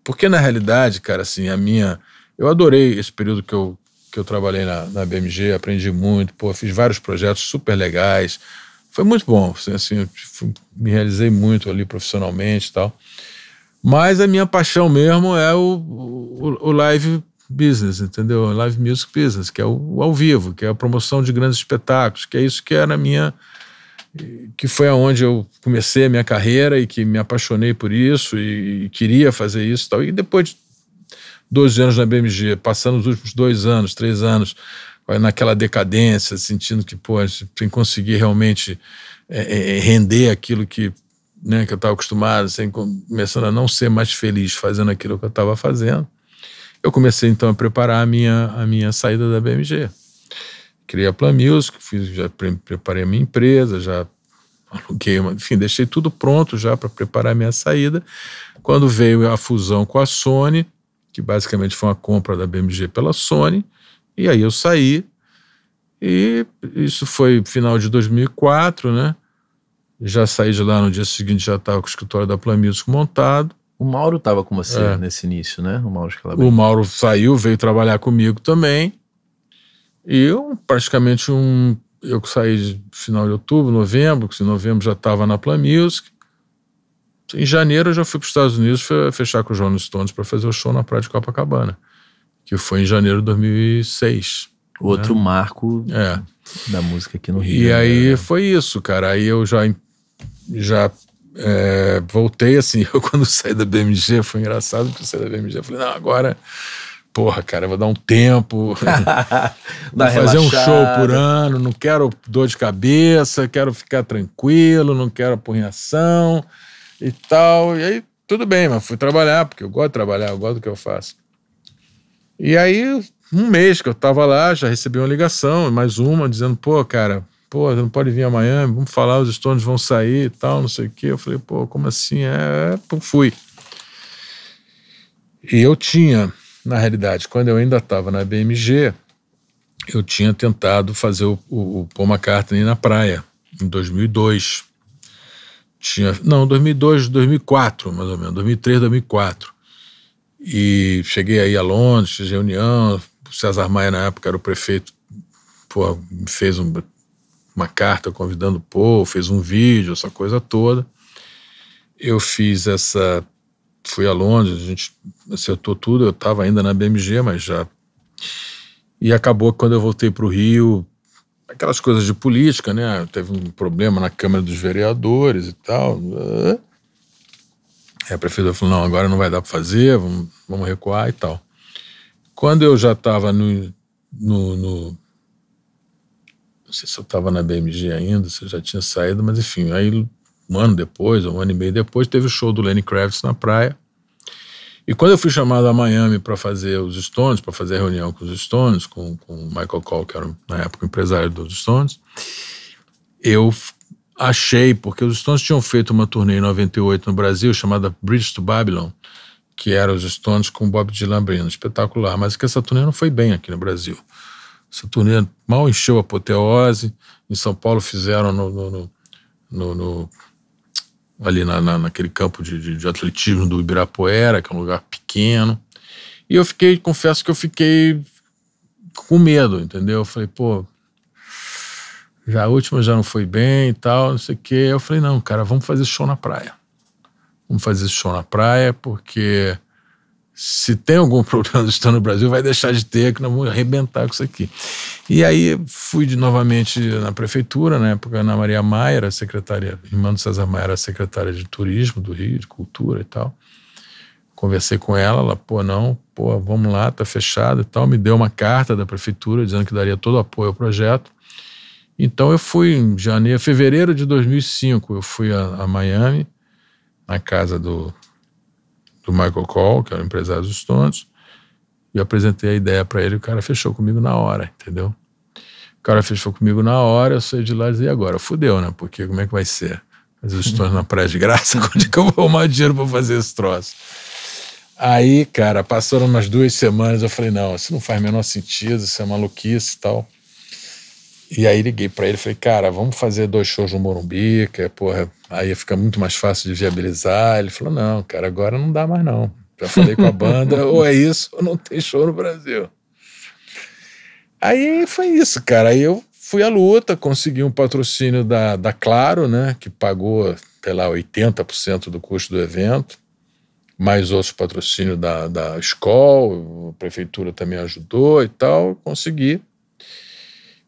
Porque na realidade, cara, assim, a minha. Eu adorei esse período que eu, que eu trabalhei na, na BMG, aprendi muito, pô, fiz vários projetos super legais. Foi muito bom, assim, eu me realizei muito ali profissionalmente e tal. Mas a minha paixão mesmo é o, o, o live business, entendeu? Live music business, que é o, o, ao vivo, que é a promoção de grandes espetáculos, que é isso que era é a minha que foi aonde eu comecei a minha carreira e que me apaixonei por isso e, e queria fazer isso e tal. E depois de 12 anos na BMG, passando os últimos dois anos, três anos, naquela decadência, sentindo que, pô, sem conseguir realmente é, é, é, render aquilo que, né, que eu estava acostumado, sem, começando a não ser mais feliz fazendo aquilo que eu estava fazendo, eu comecei então a preparar a minha, a minha saída da BMG. Criei a Plan Music, fiz, já pre preparei a minha empresa, já aluguei, enfim, deixei tudo pronto já para preparar a minha saída. Quando veio a fusão com a Sony, que basicamente foi uma compra da BMG pela Sony, e aí eu saí, e isso foi final de 2004, né? Já saí de lá no dia seguinte, já estava com o escritório da Plan Music montado. O Mauro estava com você é. nesse início, né? O Mauro que ela. O Mauro saiu, veio trabalhar comigo também. E eu, praticamente um. Eu saí de final de outubro, novembro, porque em assim, novembro já estava na Plan Music. Em janeiro eu já fui para os Estados Unidos fechar com os Jonas Stones para fazer o show na Praia de Copacabana, que foi em janeiro de 2006. Outro né? marco é. da música aqui no Rio. E aí foi isso, cara. Aí eu já, já é, voltei assim. *laughs* Eu, quando saí da BMG, foi engraçado porque eu saí da BMG. Eu falei, não, agora porra, cara, vou dar um tempo, *laughs* vou fazer um show por ano, não quero dor de cabeça, quero ficar tranquilo, não quero apurrinhação e tal. E aí, tudo bem, mas fui trabalhar, porque eu gosto de trabalhar, eu gosto do que eu faço. E aí, um mês que eu tava lá, já recebi uma ligação, mais uma, dizendo, pô, cara, pô, não pode vir amanhã, vamos falar, os Stones vão sair e tal, não sei o quê. Eu falei, pô, como assim? É, pô, fui. E eu tinha, na realidade, quando eu ainda estava na BMG, eu tinha tentado fazer o, o, o Paul McCartney na praia, em 2002 tinha. Não, 2002, 2004, mais ou menos, 2003, 2004. E cheguei aí a Londres, fiz reunião. O César Maia, na época, era o prefeito, pô, me fez um, uma carta convidando o povo, fez um vídeo, essa coisa toda. Eu fiz essa. Fui a Londres, a gente acertou tudo. Eu estava ainda na BMG, mas já. E acabou que quando eu voltei para o Rio, aquelas coisas de política, né? Teve um problema na Câmara dos Vereadores e tal. É. Aí a prefeitura falou: não, agora não vai dar para fazer, vamos, vamos, recuar e tal. Quando eu já estava no, no, no, Não sei se eu estava na BMG ainda, se eu já tinha saído, mas enfim, aí um ano depois, um ano e meio depois, teve o show do Lenny Kravitz na praia. E quando eu fui chamado a Miami para fazer os Stones, para fazer a reunião com os Stones, com, com o Michael Cole, que era na época o empresário dos Stones, eu achei, porque os Stones tinham feito uma turnê em 98 no Brasil chamada Bridge to Babylon, que era os Stones com Bob Dylan Brino, espetacular, mas é que essa turnê não foi bem aqui no Brasil. Essa turnê mal encheu a apoteose, em São Paulo fizeram no, no, no, no ali na, na naquele campo de, de, de, atletismo do Ibirapuera, que é um lugar pequeno. E eu fiquei, confesso que eu fiquei com medo, entendeu? Eu falei, pô, já a última já não foi bem e tal, não sei o quê. Eu falei, não, cara, vamos fazer show na praia. Vamos fazer show na praia, porque se tem algum *laughs* problema do Estado no Brasil, vai deixar de ter, que nós vamos arrebentar com isso aqui. E aí fui de, novamente na prefeitura, na época Ana Maria Maia era secretária, irmã do César Maia era secretária de turismo do Rio, de cultura e tal. Conversei com ela, ela, pô, não, pô, vamos lá, tá fechado e tal. Me deu uma carta da prefeitura dizendo que daria todo o apoio ao projeto. Então eu fui em janeiro, fevereiro de 2005, eu fui a, a Miami, na casa do do Michael Cole, que é o empresário dos Stones, e apresentei a ideia para ele, o cara fechou comigo na hora, entendeu? O cara fechou comigo na hora, eu saí de lá e disse, agora? Fudeu, né? Porque como é que vai ser? Fazer os Stones na praia de graça? *laughs* Onde é que eu vou arrumar dinheiro para fazer esse troço? Aí, cara, passaram umas duas semanas, eu falei, não, isso não faz o menor sentido, isso é maluquice e tal. E aí liguei para ele, falei, cara, vamos fazer dois shows no Morumbi, que é, porra, Aí ia ficar muito mais fácil de viabilizar. Ele falou: não, cara, agora não dá mais não. Já falei com a banda, ou *laughs* é isso, ou não tem show no Brasil. Aí foi isso, cara. Aí eu fui à luta, consegui um patrocínio da, da Claro, né? Que pagou, sei lá, 80% do custo do evento, mais outro patrocínio da, da escola, a prefeitura também ajudou e tal. Consegui.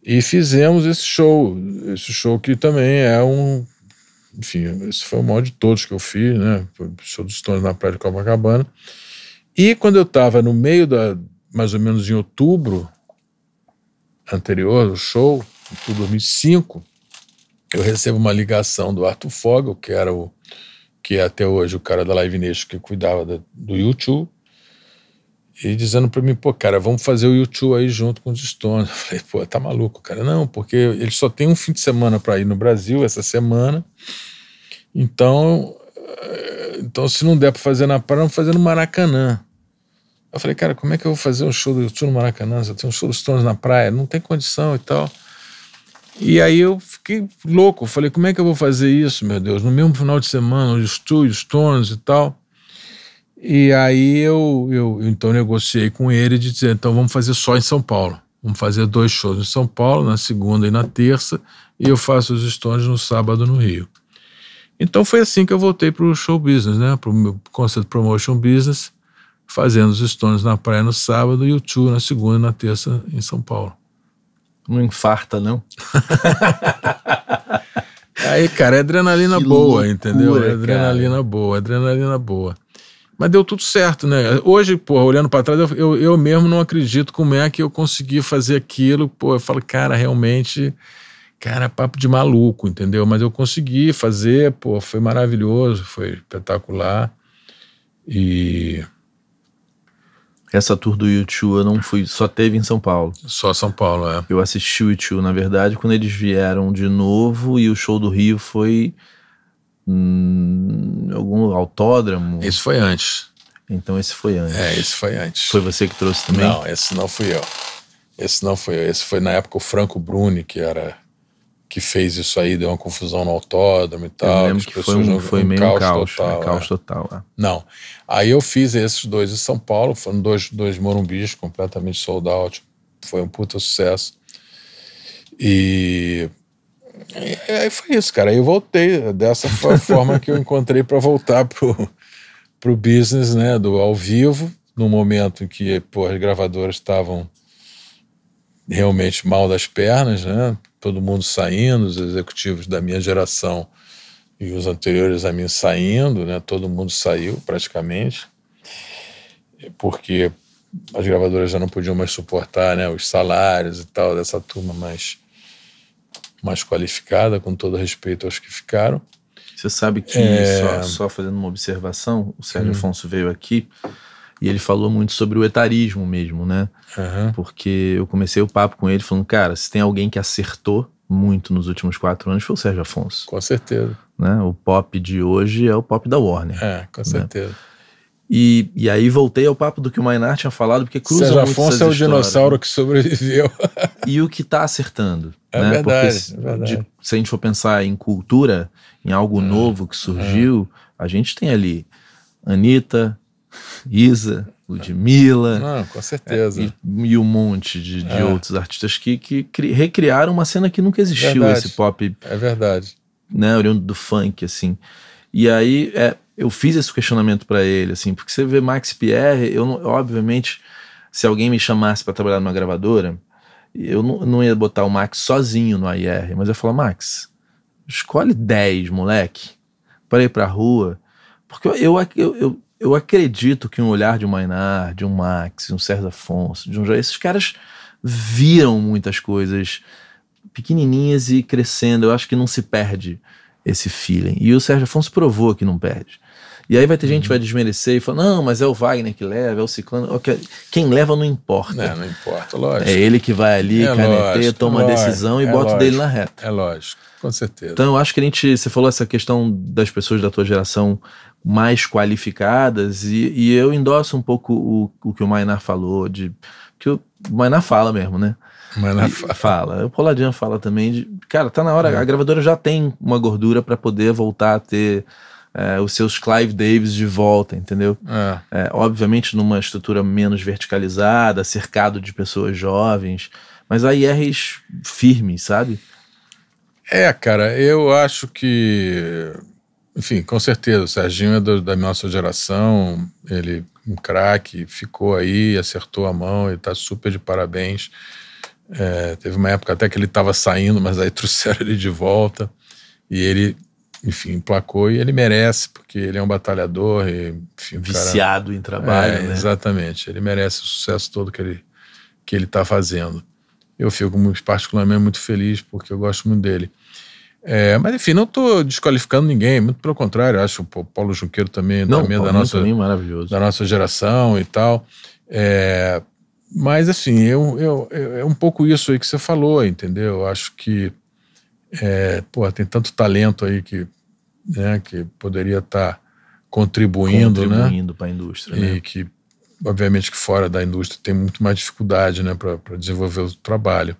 E fizemos esse show, esse show que também é um enfim, esse foi o maior de todos que eu fiz, né? Sou dos Stones na Praia de Copacabana. E quando eu estava no meio da, mais ou menos em outubro anterior do show, em de 2005, eu recebo uma ligação do Arthur Fogel, que era o que é até hoje o cara da Live Nation que cuidava do YouTube, e dizendo para mim, pô, cara, vamos fazer o YouTube aí junto com os Stones. Eu falei, pô, tá maluco, cara. Não, porque ele só tem um fim de semana para ir no Brasil essa semana. Então, eh, então se não der para fazer na praia, vamos fazer no Maracanã. Eu falei, cara, como é que eu vou fazer um show do YouTube no Maracanã? Se eu tenho um show dos Stones na praia, não tem condição e tal. E aí eu fiquei louco. Eu falei, como é que eu vou fazer isso, meu Deus? No mesmo final de semana, os Stones e tal. E aí eu, eu então negociei com ele de dizer, então vamos fazer só em São Paulo. Vamos fazer dois shows em São Paulo, na segunda e na terça, e eu faço os Stones no sábado no Rio. Então foi assim que eu voltei para o show business, né? Para o meu concert promotion business, fazendo os Stones na praia no sábado e o tour na segunda e na terça em São Paulo. Não infarta, não? *laughs* Aí, cara, é adrenalina que boa, loucura, entendeu? É adrenalina cara. boa, adrenalina boa. Mas deu tudo certo, né? Hoje, pô, olhando para trás, eu, eu mesmo não acredito como é que eu consegui fazer aquilo. Pô, eu falo, cara, realmente, cara, papo de maluco, entendeu? Mas eu consegui fazer, pô, foi maravilhoso, foi espetacular. E. Essa tour do YouTube eu não fui, só teve em São Paulo. Só São Paulo, é. Eu assisti o YouTube, na verdade, quando eles vieram de novo e o show do Rio foi hum, algum autódromo? isso foi antes. Então esse foi antes. É, esse foi antes. Foi você que trouxe também? Não, esse não fui eu. Esse não foi eu. Esse foi na época o Franco Bruni que era que fez isso aí, deu uma confusão no autódromo e tal. Eu lembro que foi, um, foi um meio caos, caos total. Né? caos é. total é. Não. Aí eu fiz esses dois em São Paulo, foram dois, dois morumbis completamente sold out. Foi um puta sucesso. E e, é, aí foi isso, cara. Aí eu voltei. Eh, dessa foi a *laughs* forma que eu encontrei para voltar pro, pro business, né? Do ao vivo, no momento em que pô, as gravadoras estavam realmente mal das pernas, né? Todo mundo saindo, os executivos da minha geração e os anteriores a mim saindo, né? Todo mundo saiu praticamente, porque as gravadoras já não podiam mais suportar, né? Os salários e tal dessa turma mais mais qualificada, com todo respeito aos que ficaram. Você sabe que, é... só, só, fazendo uma observação, o Sérgio uhum. Afonso veio aqui e ele falou muito sobre o etarismo mesmo, né? Uhum. Porque eu comecei o papo com ele falando, cara, se tem alguém que acertou muito nos últimos quatro anos foi o Sérgio Afonso. Com certeza. Né? O pop de hoje é o pop da Warner. É, com né? certeza. Né? E, e aí voltei ao papo do que o Maynard tinha falado, porque cruza Sérgio muito Afonso é o dinossauro né? que sobreviveu. *laughs* e o que está acertando. É né? verdade, porque, é verdade. De, se a gente for pensar em cultura, em algo é, novo que é. surgiu, a gente tem ali Anitta, Isa, Ludmilla. Não, com certeza. É, e, e um monte de, de é. outros artistas que, que cri, recriaram uma cena que nunca existiu, verdade. esse pop. É verdade. Né, oriundo do funk, assim. E aí, é, eu fiz esse questionamento para ele, assim, porque você vê Max Pierre, eu não, obviamente, se alguém me chamasse para trabalhar numa gravadora, eu não, não, ia botar o Max sozinho no AIR, mas eu ia falar, Max, escolhe 10, moleque, para ir pra rua, porque eu, eu, eu, eu, acredito que um olhar de um Mainar, de um Max, de um Sérgio Afonso, de um Jair, esses caras viram muitas coisas pequenininhas e crescendo, eu acho que não se perde esse feeling, e o Sérgio Afonso provou que não perde. E aí vai ter gente que vai uhum. desmerecer e falar: não, mas é o Wagner que leva, é o Ciclano. Quem leva não importa. Não, não importa, lógico. É ele que vai ali, é caneteia, toma a decisão e é bota o dele na reta. É lógico, com certeza. Então eu acho que a gente. Você falou essa questão das pessoas da tua geração mais qualificadas, e, e eu endosso um pouco o, o que o Mainar falou, de que o Mainar fala mesmo, né? Mas fala. fala. O Poladian fala também. De, cara, tá na hora. É. A gravadora já tem uma gordura para poder voltar a ter é, os seus Clive Davis de volta, entendeu? É. É, obviamente numa estrutura menos verticalizada, cercado de pessoas jovens, mas aí AIRs firmes, sabe? É, cara, eu acho que. Enfim, com certeza, o Serginho é do, da nossa geração, ele, é um craque, ficou aí, acertou a mão e tá super de parabéns. É, teve uma época até que ele estava saindo, mas aí *laughs* trouxeram ele de volta. E ele enfim, emplacou e ele merece, porque ele é um batalhador. E, enfim, Viciado cara, em trabalho. É, né? Exatamente. Ele merece o sucesso todo que ele está que ele tá fazendo. Eu fico particularmente muito feliz, porque eu gosto muito dele. É, mas enfim, não estou desqualificando ninguém, muito pelo contrário, acho o Paulo Junqueiro também, não, também, é da, nossa, também é da nossa geração e tal. É, mas assim, eu, eu, eu, é um pouco isso aí que você falou, entendeu? Acho que é, pô, tem tanto talento aí que, né, que poderia estar tá contribuindo, né? contribuindo né? para a indústria. E né? que, obviamente, que fora da indústria tem muito mais dificuldade né, para desenvolver o trabalho.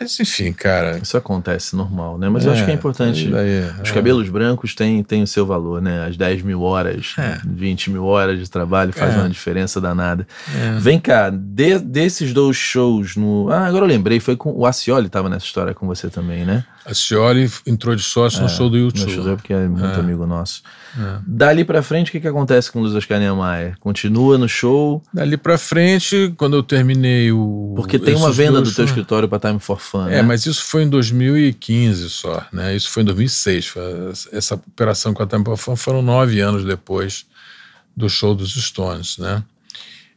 Mas enfim, cara. Isso acontece normal, né? Mas é, eu acho que é, é importante. Daí, os é. cabelos brancos têm, têm o seu valor, né? As 10 mil horas, é. 20 mil horas de trabalho faz é. uma diferença danada. É. Vem cá, de, desses dois shows no. Ah, agora eu lembrei, foi com. O Acioli tava nessa história com você também, né? A Cioli entrou de sócio é, no show do YouTube. No show do porque é muito é. amigo nosso. É. Dali pra frente, o que, que acontece com o Luiz Oscar Niemeyer? Continua no show? Dali pra frente, quando eu terminei o... Porque tem uma venda do teu né? escritório pra Time for Fun, É, né? mas isso foi em 2015 só, né? Isso foi em 2006. Foi essa operação com a Time for Fun foram nove anos depois do show dos Stones, né?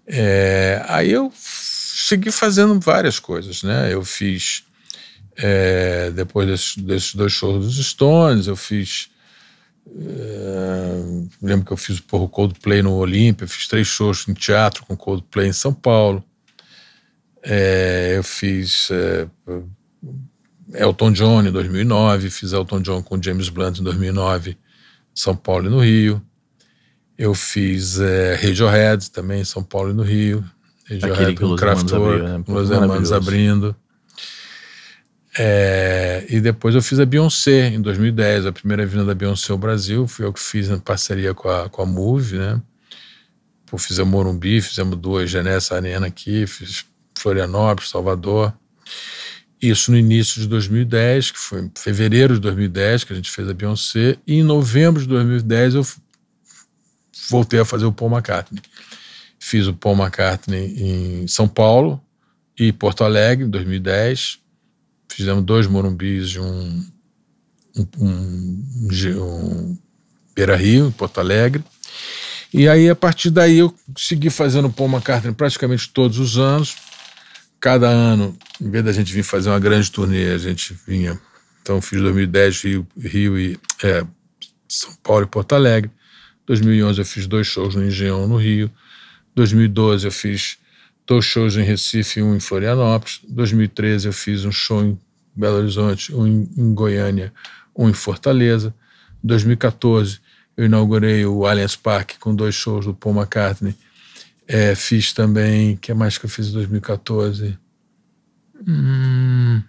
É, aí eu segui fazendo várias coisas, né? Eu fiz é, depois desses, desses, dois shows dos Stones, eu fiz. É, lembro que eu fiz porra, o Coldplay no Olímpia, fiz três shows em teatro com Coldplay em São Paulo. É, eu fiz é, Elton John em 2009, fiz Elton John com James Blunt em 2009, em São Paulo e no Rio. Eu fiz é, Radiohead também em São Paulo e no Rio. Radiohead com Kraftwerk, Los Hermanos né? abrindo. É, e depois eu fiz a Beyoncé em 2010, a primeira vinda da Beyoncé ao Brasil. Fui eu que fiz na parceria com a, com a Move, né? Pô, fizemos Morumbi, fizemos duas nessa arena aqui, fiz Florianópolis, Salvador. Isso no início de 2010, que foi em fevereiro de 2010 que a gente fez a Beyoncé. E em novembro de 2010 eu voltei a fazer o Paul McCartney. Fiz o Paul McCartney em São Paulo e Porto Alegre, em 2010 fizemos dois morumbis, um, um, um, um Beira Rio, em Porto Alegre. E aí, a partir daí, eu segui fazendo Paul McCartney praticamente todos os anos. Cada ano, em vez da gente vir fazer uma grande turnê, a gente vinha. Então, fiz 2010 Rio, Rio e é, São Paulo e Porto Alegre. 2011 eu fiz dois shows no Engenhão, no Rio. 2012 eu fiz dois shows em Recife um em Florianópolis. Em 2013 eu fiz um show em Belo Horizonte, um em Goiânia, um em Fortaleza. Em 2014 eu inaugurei o Allianz Parque com dois shows do Paul McCartney. É, fiz também, o que é mais que eu fiz em 2014? Hum,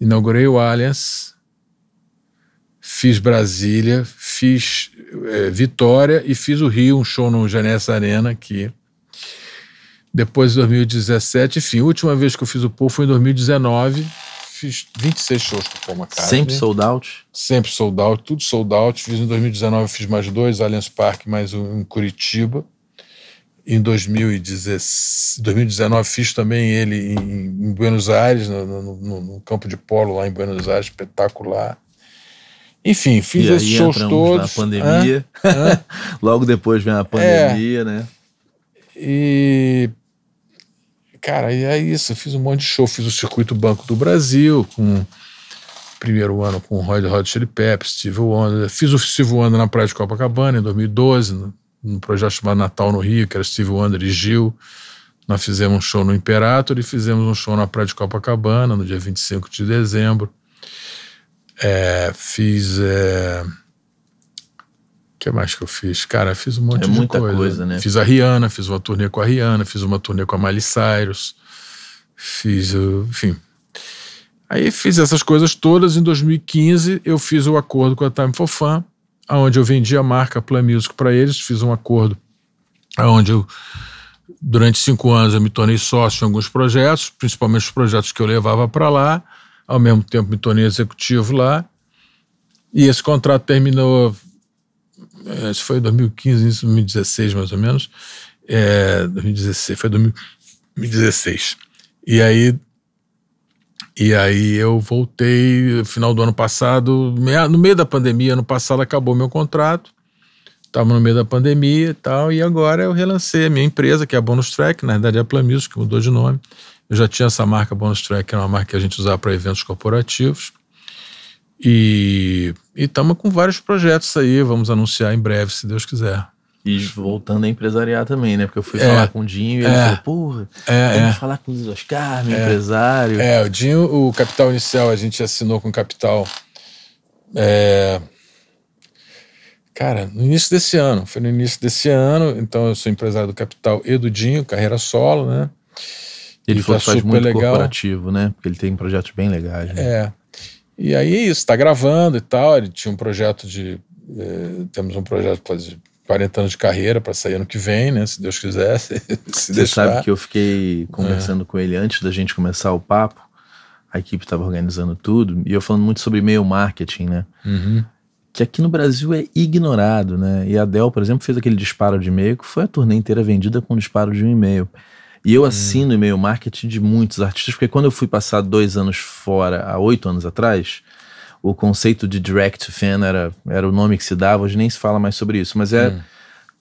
inaugurei o Allianz, fiz Brasília, fiz é, Vitória e fiz o Rio, um show no Janessa Arena, que depois de 2017, enfim, a última vez que eu fiz o Paul foi em 2019. Fiz 26 shows com o Paul McCartney. Sempre sold out? Sempre sold out, tudo sold out. Fiz em 2019, fiz mais dois, Allianz Parque, mais um em Curitiba. Em 2019 fiz também ele em, Buenos Aires, no, no, no campo de polo lá em Buenos Aires, espetacular. Enfim, fiz e esses shows todos. Na pandemia. Hã? Hã? *laughs* Logo depois vem a é. pandemia, é. né? E cara, e é isso. fiz um monte de show, fiz o Circuito Banco do Brasil, com primeiro ano com o Roy Hot Chili Peppers, Steve Wonder. Fiz o Steve Wonder na Praia de Copacabana em 2012, num projeto chamado Natal no Rio, que era Steve Wonder e Gil. Nós fizemos um show no Imperator e fizemos um show na Praia de Copacabana no dia 25 de dezembro. É, fiz. É que mais que eu fiz? Cara, fiz um monte é de muita coisa. coisa né? Fiz a Rihanna, fiz uma turnê com a Rihanna, fiz uma turnê com a Miley Cyrus, fiz, enfim. Aí fiz essas coisas todas. Em 2015, eu fiz o um acordo com a Time for Fun, onde eu vendi a marca Play Music para eles. Fiz um acordo onde eu, durante cinco anos, eu me tornei sócio em alguns projetos, principalmente os projetos que eu levava para lá. Ao mesmo tempo, me tornei executivo lá. E esse contrato terminou é, isso foi 2015, início de 2016 mais ou menos, é, 2016, foi 2016. E aí, e aí eu voltei no final do ano passado, no meio da pandemia, ano passado acabou meu contrato, estava no meio da pandemia e tal, e agora eu relancei a minha empresa, que é a Bonus Track, na verdade é a Plan que mudou de nome. Eu já tinha essa marca Bonus Track, que era é uma marca que a gente usava para eventos corporativos. E e estamos com vários projetos aí, vamos anunciar em breve, se Deus quiser. E voltando a empresariar também, né? Porque eu fui é, falar com o Dinho e ele é, falou, porra, é, é. falar com o Oscar, meu é. empresário. É, o Dinho, o capital inicial, a gente assinou com capital. É, cara, no início desse ano, foi no início desse ano, então eu sou empresário do Capital e do Dinho, carreira solo, né? Ele e tá faz, faz muito legal. corporativo, né? Porque ele tem projetos bem legais. Né? É. E aí é isso, está gravando e tal. Ele tinha um projeto de. É, temos um projeto quase 40 anos de carreira para sair ano que vem, né? Se Deus quiser. Se, *laughs* se Você deixar. sabe que eu fiquei conversando é. com ele antes da gente começar o papo. A equipe estava organizando tudo. E eu falando muito sobre e-mail marketing, né? Uhum. Que aqui no Brasil é ignorado, né? E a Dell, por exemplo, fez aquele disparo de e-mail que foi a turnê inteira vendida com um disparo de um e-mail. E eu hum. assino e-mail marketing de muitos artistas, porque quando eu fui passar dois anos fora, há oito anos atrás, o conceito de direct fan era, era o nome que se dava, hoje nem se fala mais sobre isso, mas é hum.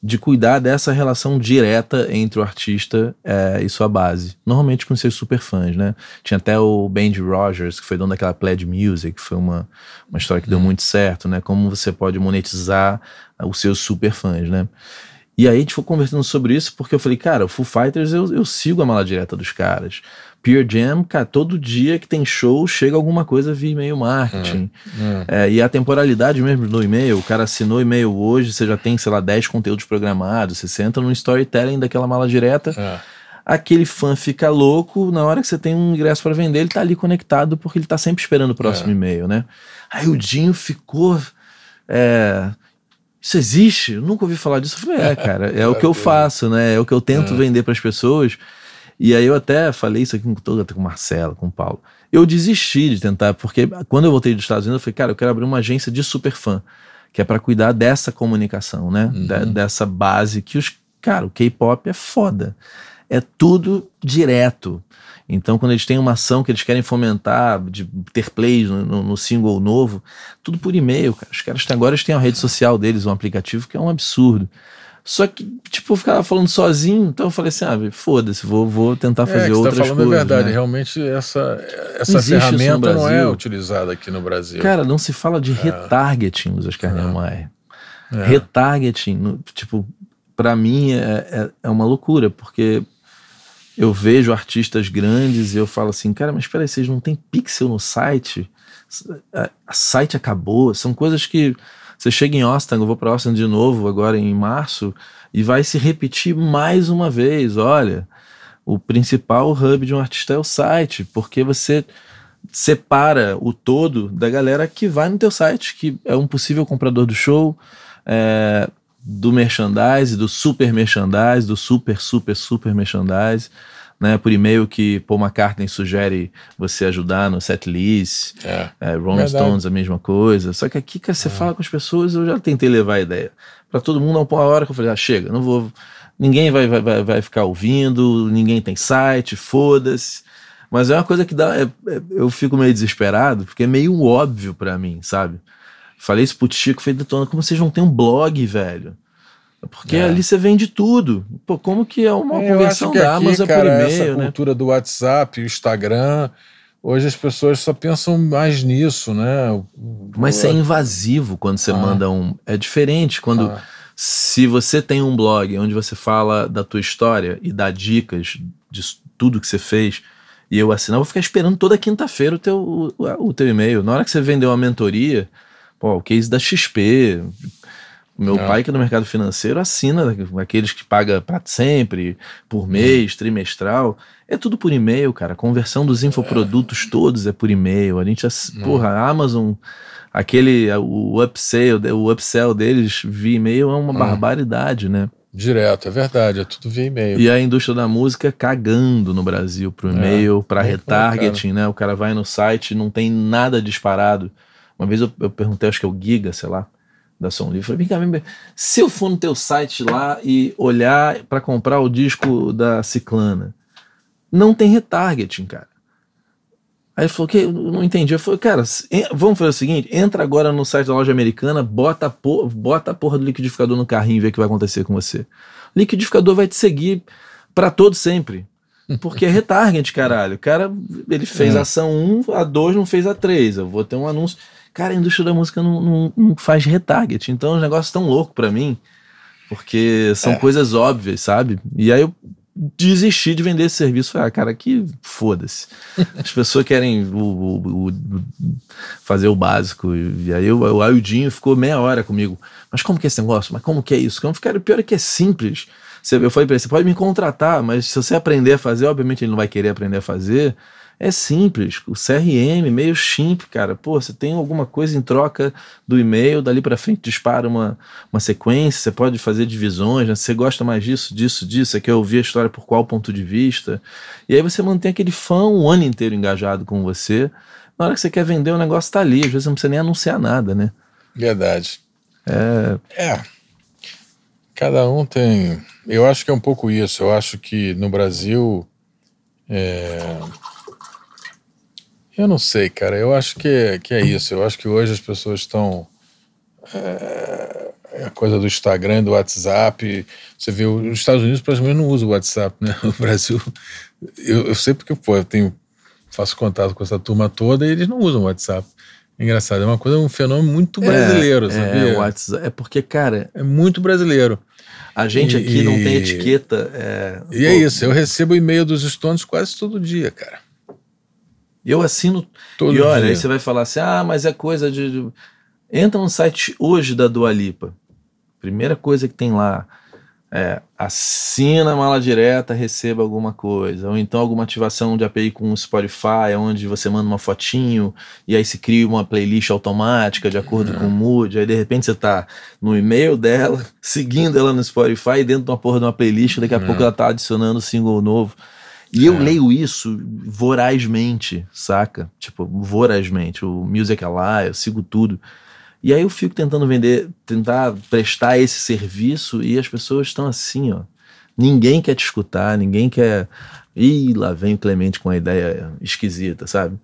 de cuidar dessa relação direta entre o artista é, e sua base, normalmente com seus superfãs, né? Tinha até o band Rogers, que foi dono daquela Pledge Music, que foi uma, uma história que hum. deu muito certo, né? Como você pode monetizar os seus superfãs, né? E aí a gente foi conversando sobre isso porque eu falei, cara, o Foo Fighters eu, eu sigo a mala direta dos caras. Pure Jam, cara, todo dia que tem show chega alguma coisa via e-mail marketing. É, é. É, e a temporalidade mesmo do e-mail, o cara assinou e-mail hoje, você já tem, sei lá, 10 conteúdos programados, você senta no storytelling daquela mala direta. É. Aquele fã fica louco, na hora que você tem um ingresso para vender, ele tá ali conectado porque ele tá sempre esperando o próximo é. e-mail, né? Aí o Dinho ficou. É, isso existe? Eu nunca ouvi falar disso. Eu falei, é, cara, é o que eu *laughs* é, é. faço, né? É o que eu tento é. vender para as pessoas. E aí eu até falei isso aqui com todo, até com o Marcelo, com o Paulo. Eu desisti de tentar, porque quando eu voltei dos Estados Unidos, eu falei, cara, eu quero abrir uma agência de superfã, que é para cuidar dessa comunicação, né? Uhum. De, dessa base que os. Cara, o K-pop é foda. É tudo direto. Então, quando eles têm uma ação que eles querem fomentar, de ter plays no, no, no single novo, tudo por e-mail, cara. Os caras agora têm a rede social deles, um aplicativo que é um absurdo. Só que, tipo, eu ficava falando sozinho, então eu falei assim, ah, foda-se, vou, vou tentar fazer é, que tá outras tá falando coisas. verdade, né? realmente essa, essa ferramenta não é utilizada aqui no Brasil. Cara, não se fala de é. retargeting, os Oscar é. Niemeyer. É. Retargeting, tipo, para mim é, é, é uma loucura, porque eu vejo artistas grandes e eu falo assim, cara, mas peraí, vocês não tem pixel no site? A, a site acabou. São coisas que você chega em Austin, eu vou para Austin de novo agora em março e vai se repetir mais uma vez. Olha, o principal hub de um artista é o site, porque você separa o todo da galera que vai no teu site, que é um possível comprador do show, é, do merchandise, do super merchandise, do super, super, super merchandise. Né, por e-mail que Paul McCartney sugere você ajudar no setlist, é. é, Rolling Verdade. Stones a mesma coisa. Só que aqui que você é. fala com as pessoas, eu já tentei levar a ideia para todo mundo. É uma hora que eu falei, ah, chega, não vou, ninguém vai, vai, vai ficar ouvindo, ninguém tem site, foda-se. Mas é uma coisa que dá, é, é, eu fico meio desesperado porque é meio óbvio para mim, sabe? Falei isso pro Chico, falei, Detona, como vocês não têm um blog, velho? Porque é. ali você vende tudo. Pô, como que é uma é, conversão da Amazon cara, por e-mail, essa né? cultura do WhatsApp, o Instagram... Hoje as pessoas só pensam mais nisso, né? Mas você é, é invasivo quando você ah. manda um. É diferente quando. Ah. Se você tem um blog onde você fala da tua história e dá dicas de tudo que você fez, e eu assinar, eu vou ficar esperando toda quinta-feira o teu, o, o teu e-mail. Na hora que você vendeu uma mentoria, Pô, o case da XP. Meu é. pai, que é do mercado financeiro, assina aqueles que paga para sempre, por mês, trimestral. É tudo por e-mail, cara. A conversão dos infoprodutos é. todos é por e-mail. A gente, não. Hum. porra, a Amazon, aquele, o upsell, o upsell deles via e-mail é uma hum. barbaridade, né? Direto, é verdade, é tudo via e-mail. E a indústria da música cagando no Brasil pro é, e-mail, é, para é, retargeting, né? O cara vai no site não tem nada disparado. Uma vez eu, eu perguntei, acho que é o Giga, sei lá, da Som Livre. Falei, vem cá, vem, se eu for no teu site lá e olhar para comprar o disco da Ciclana, não tem retargeting, cara. Aí ele falou que não entendi. Eu falei, cara, vamos fazer o seguinte: entra agora no site da loja americana, bota a, porra, bota a porra do liquidificador no carrinho e vê o que vai acontecer com você. O liquidificador vai te seguir para todo sempre. Porque é *laughs* retarget, caralho. O cara, ele fez é. ação 1, a 2 não fez a 3. Eu vou ter um anúncio. Cara, a indústria da música não, não, não faz retarget. Então, é um negócio tão louco para mim, porque são é. coisas óbvias, sabe? E aí eu desisti de vender esse serviço. Ah, cara, que foda-se. *laughs* As pessoas querem o, o, o, fazer o básico. E aí o, o ficou meia hora comigo. Mas como que é esse negócio? Mas como que é isso? Como, cara, o pior é que é simples. Eu falei pra ele, você pode me contratar, mas se você aprender a fazer, obviamente ele não vai querer aprender a fazer. É simples, o CRM, meio chimp, cara, pô, você tem alguma coisa em troca do e-mail, dali para frente dispara uma, uma sequência, você pode fazer divisões, né? você gosta mais disso, disso, disso, você quer ouvir a história por qual ponto de vista, e aí você mantém aquele fã o ano inteiro engajado com você, na hora que você quer vender o negócio tá ali, às vezes você não precisa nem anunciar nada, né? Verdade. É... é. Cada um tem. Eu acho que é um pouco isso. Eu acho que no Brasil é, eu não sei, cara. Eu acho que, que é isso. Eu acho que hoje as pessoas estão. É, é a coisa do Instagram, do WhatsApp. Você vê, os Estados Unidos praticamente não usa o WhatsApp, né? No *laughs* Brasil, eu, eu sei porque pô, eu tenho, faço contato com essa turma toda e eles não usam o WhatsApp. Engraçado, é uma coisa, é um fenômeno muito é, brasileiro, é, sabia? É, WhatsApp, é porque, cara. É muito brasileiro. A gente e, aqui não tem etiqueta. É, e é pô, é isso, eu recebo e-mail dos Stones quase todo dia, cara. Eu assino. Todo e olha, dia. aí você vai falar assim: ah, mas é coisa de, Entra no site hoje da Dualipa. Primeira coisa que tem lá. É, assina a mala direta, receba alguma coisa. Ou então alguma ativação de API com o Spotify, onde você manda uma fotinho e aí se cria uma playlist automática de acordo com o mood. Aí de repente você tá no e-mail dela, *laughs* seguindo ela no Spotify, dentro de uma porra de uma playlist, daqui a pouco é. ela tá adicionando single novo. E é. eu leio isso vorazmente, saca? Tipo, vorazmente. O music é lá, eu sigo tudo. E aí eu fico tentando vender, tentar prestar esse serviço e as pessoas estão assim, ó. Ninguém quer te escutar, ninguém quer. Ih, lá vem o Clemente com a ideia esquisita, sabe?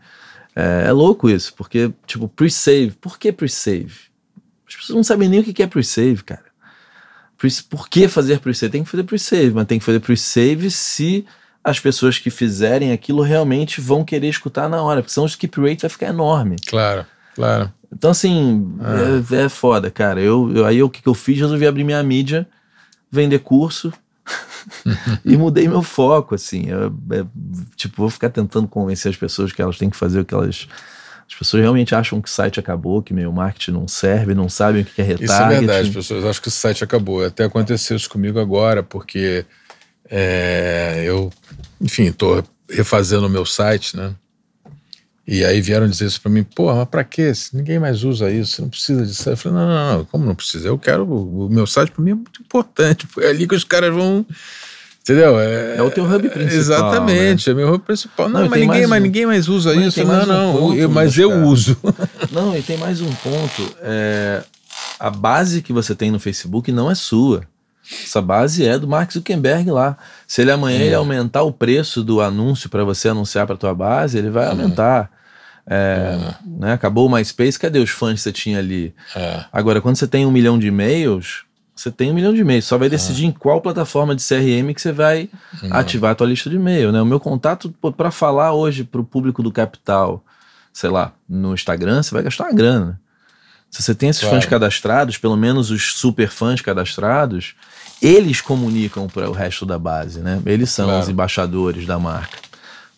É, é louco isso, porque, tipo, pre-save. Por que pre-save? As pessoas não sabem nem o que é pre-save, cara. Por que fazer pre-save? Tem que fazer pre-save, mas tem que fazer pre-save se as pessoas que fizerem aquilo realmente vão querer escutar na hora, porque senão o skip rate vai ficar enorme. Claro, claro. Então, assim, ah. é, é, foda, cara. Eu, eu aí o que, eu fiz? Resolvi abrir minha mídia, vender curso, *laughs* e mudei meu foco, assim. Eu, é, tipo, vou ficar tentando convencer as pessoas que elas têm que fazer o que elas. As pessoas realmente acham que o site acabou, que meu marketing não serve, não sabem o que é retargeting. Isso é verdade, as pessoas acham que o site acabou. Até aconteceu isso comigo agora, porque é, eu, enfim, estou refazendo o meu site, né? E aí vieram dizer isso para mim, pô, mas para quê? Ninguém mais usa isso, você não precisa disso. Eu falei, não, não, não, como não precisa? Eu quero, o meu site para mim é muito importante, é ali que os caras vão, entendeu? É, é o teu hub é, principal. Exatamente, né? é meu hub principal. Não, não mas, ninguém, um, mas ninguém mais usa isso. Mais não, um não, eu, mas né, eu cara. uso. *laughs* Não, e tem mais um ponto, é, a base que você tem no Facebook não é sua. Essa base é do Mark Zuckerberg lá. Se ele amanhã é. ele aumentar o preço do anúncio para você anunciar para tua base, ele vai é. aumentar. É, é, né? Acabou o MySpace, cadê os fãs que você tinha ali? É. Agora, quando você tem um milhão de e-mails, você tem um milhão de e-mails. Só vai é. decidir em qual plataforma de CRM que você vai hum. ativar a tua lista de e-mail. Né? O meu contato para falar hoje para o público do Capital, sei lá, no Instagram, você vai gastar uma grana. Se você tem esses claro. fãs cadastrados, pelo menos os super fãs cadastrados, eles comunicam para o resto da base, né? Eles são claro. os embaixadores da marca.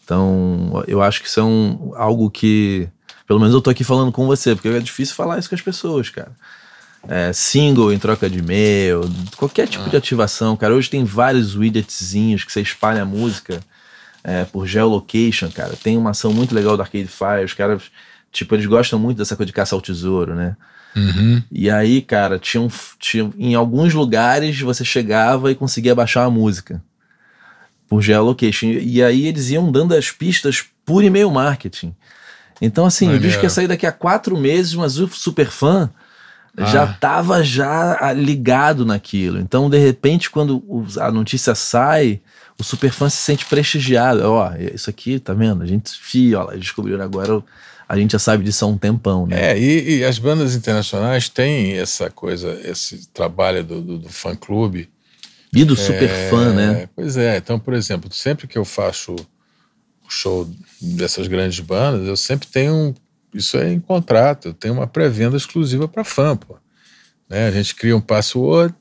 Então, eu acho que são algo que. Pelo menos eu tô aqui falando com você, porque é difícil falar isso com as pessoas, cara. É, single em troca de e-mail, qualquer tipo ah. de ativação, cara. Hoje tem vários widgetzinhos que você espalha a música é, por geolocation, cara. Tem uma ação muito legal do Arcade Fire, os caras, tipo, eles gostam muito dessa coisa de caça ao tesouro, né? Uhum. E aí, cara, tinha, um, tinha em alguns lugares você chegava e conseguia baixar a música por geolocation. E aí eles iam dando as pistas por e-mail marketing. Então, assim, Maneiro. o disco ia sair daqui a quatro meses, mas o superfã ah. já estava já ah, ligado naquilo. Então, de repente, quando a notícia sai, o superfã se sente prestigiado. Ó, oh, isso aqui, tá vendo? A gente, fio, ó, descobriram agora a gente já sabe disso há um tempão, né? É, e, e as bandas internacionais têm essa coisa, esse trabalho do, do, do fã-clube. E do é, superfã, né? Pois é, então, por exemplo, sempre que eu faço show dessas grandes bandas, eu sempre tenho um, isso é em contrato, eu tenho uma pré-venda exclusiva para fã, pô. Né? A gente cria um password,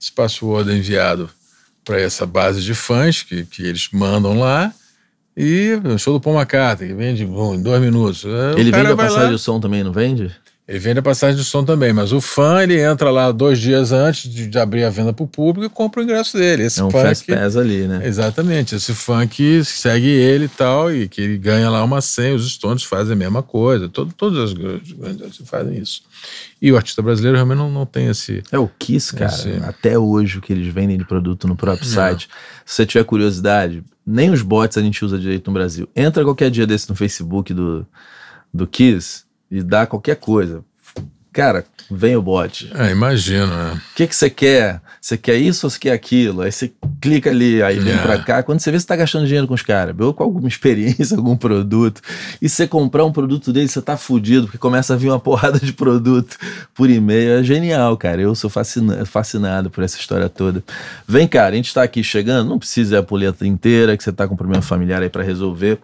esse password é enviado para essa base de fãs que, que eles mandam lá, e o show do Paul McCartney, que vende bom, em dois minutos. É, o Ele vende a passagem lá... de som também, não vende? Ele vende a passagem de som também, mas o fã ele entra lá dois dias antes de, de abrir a venda para o público e compra o ingresso dele. Esse é um é fast pass ali, né? Exatamente. Esse fã que segue ele e tal, e que ele ganha lá uma senha, os Stones fazem a mesma coisa. Todo, todas as grandes artistas fazem isso. E o artista brasileiro realmente não, não tem esse. É o Kiss, cara. Esse... Até hoje o que eles vendem de produto no próprio não. É. site. Se você tiver curiosidade, nem os bots a gente usa direito no Brasil. Entra qualquer dia desse no Facebook do, do Kiss e dá qualquer coisa. Cara, vem o bot. É, imagino, né? O que, que você quer? Você quer isso ou você quer aquilo? Aí você clica ali, aí vem é. pra cá. Quando você vê, você tá gastando dinheiro com os caras. Ou com alguma *laughs* experiência, algum produto. E você comprar um produto dele, você tá fudido, porque começa a vir uma porrada de produto por e-mail. É genial, cara. Eu sou fascinado, fascinado por essa história toda. Vem, cara, a gente tá aqui chegando. Não precisa ir a poleta inteira, que você tá com problema familiar aí para resolver.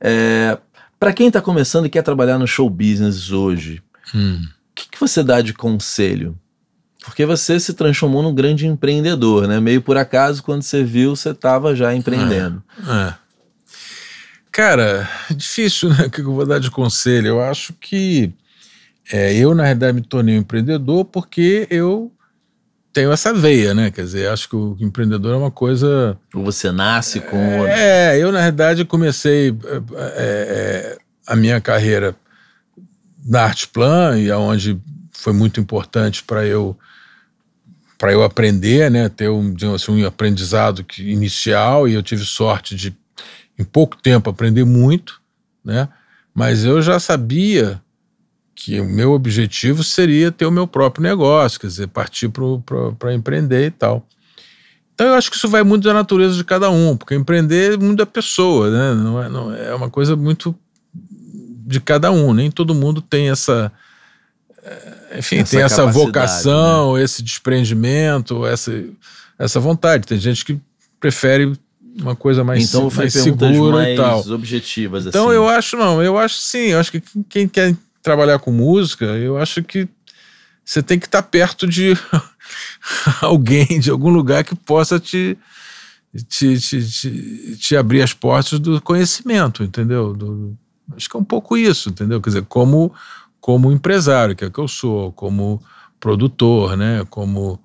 É, para quem está começando e quer trabalhar no show business hoje, hum. o hum. que, que você dá de conselho? Porque você se transformou num grande empreendedor, né? Meio por acaso, quando você viu, você estava já empreendendo. É, é. Cara, difícil, né? *laughs* O que eu vou dar de conselho? Eu acho que é, eu, na realidade, me tornei um empreendedor porque eu tenho essa veia, né? Quer dizer, acho que o empreendedor é uma coisa. Ou você nasce com. É, é eu na verdade comecei é, é, a minha carreira na Artplan e aonde foi muito importante para eu para eu aprender, né? Ter um, assim, um aprendizado que, inicial e eu tive sorte de em pouco tempo aprender muito, né? Mas eu já sabia que o meu objetivo seria ter o meu próprio negócio, quer dizer, partir para empreender e tal. Então eu acho que isso vai muito da natureza de cada um, porque empreender é muito da pessoa, né? Não é, não, é uma coisa muito de cada um, nem todo mundo tem essa eh, enfim, essa tem essa vocação, né? esse desprendimento, essa, essa vontade. Tem gente que prefere uma coisa mais, então, mais segura mais e tal. objetivas. Então assim. eu acho não, eu acho sim, eu acho que quem quer trabalhar com música, eu acho que você tem que estar perto de *laughs* alguém, de algum lugar que possa te, te, te, te, te abrir as portas do conhecimento, entendeu? Do, acho que é um pouco isso, entendeu? Quer dizer, como, como empresário, que é o que eu sou, como produtor, né? Como,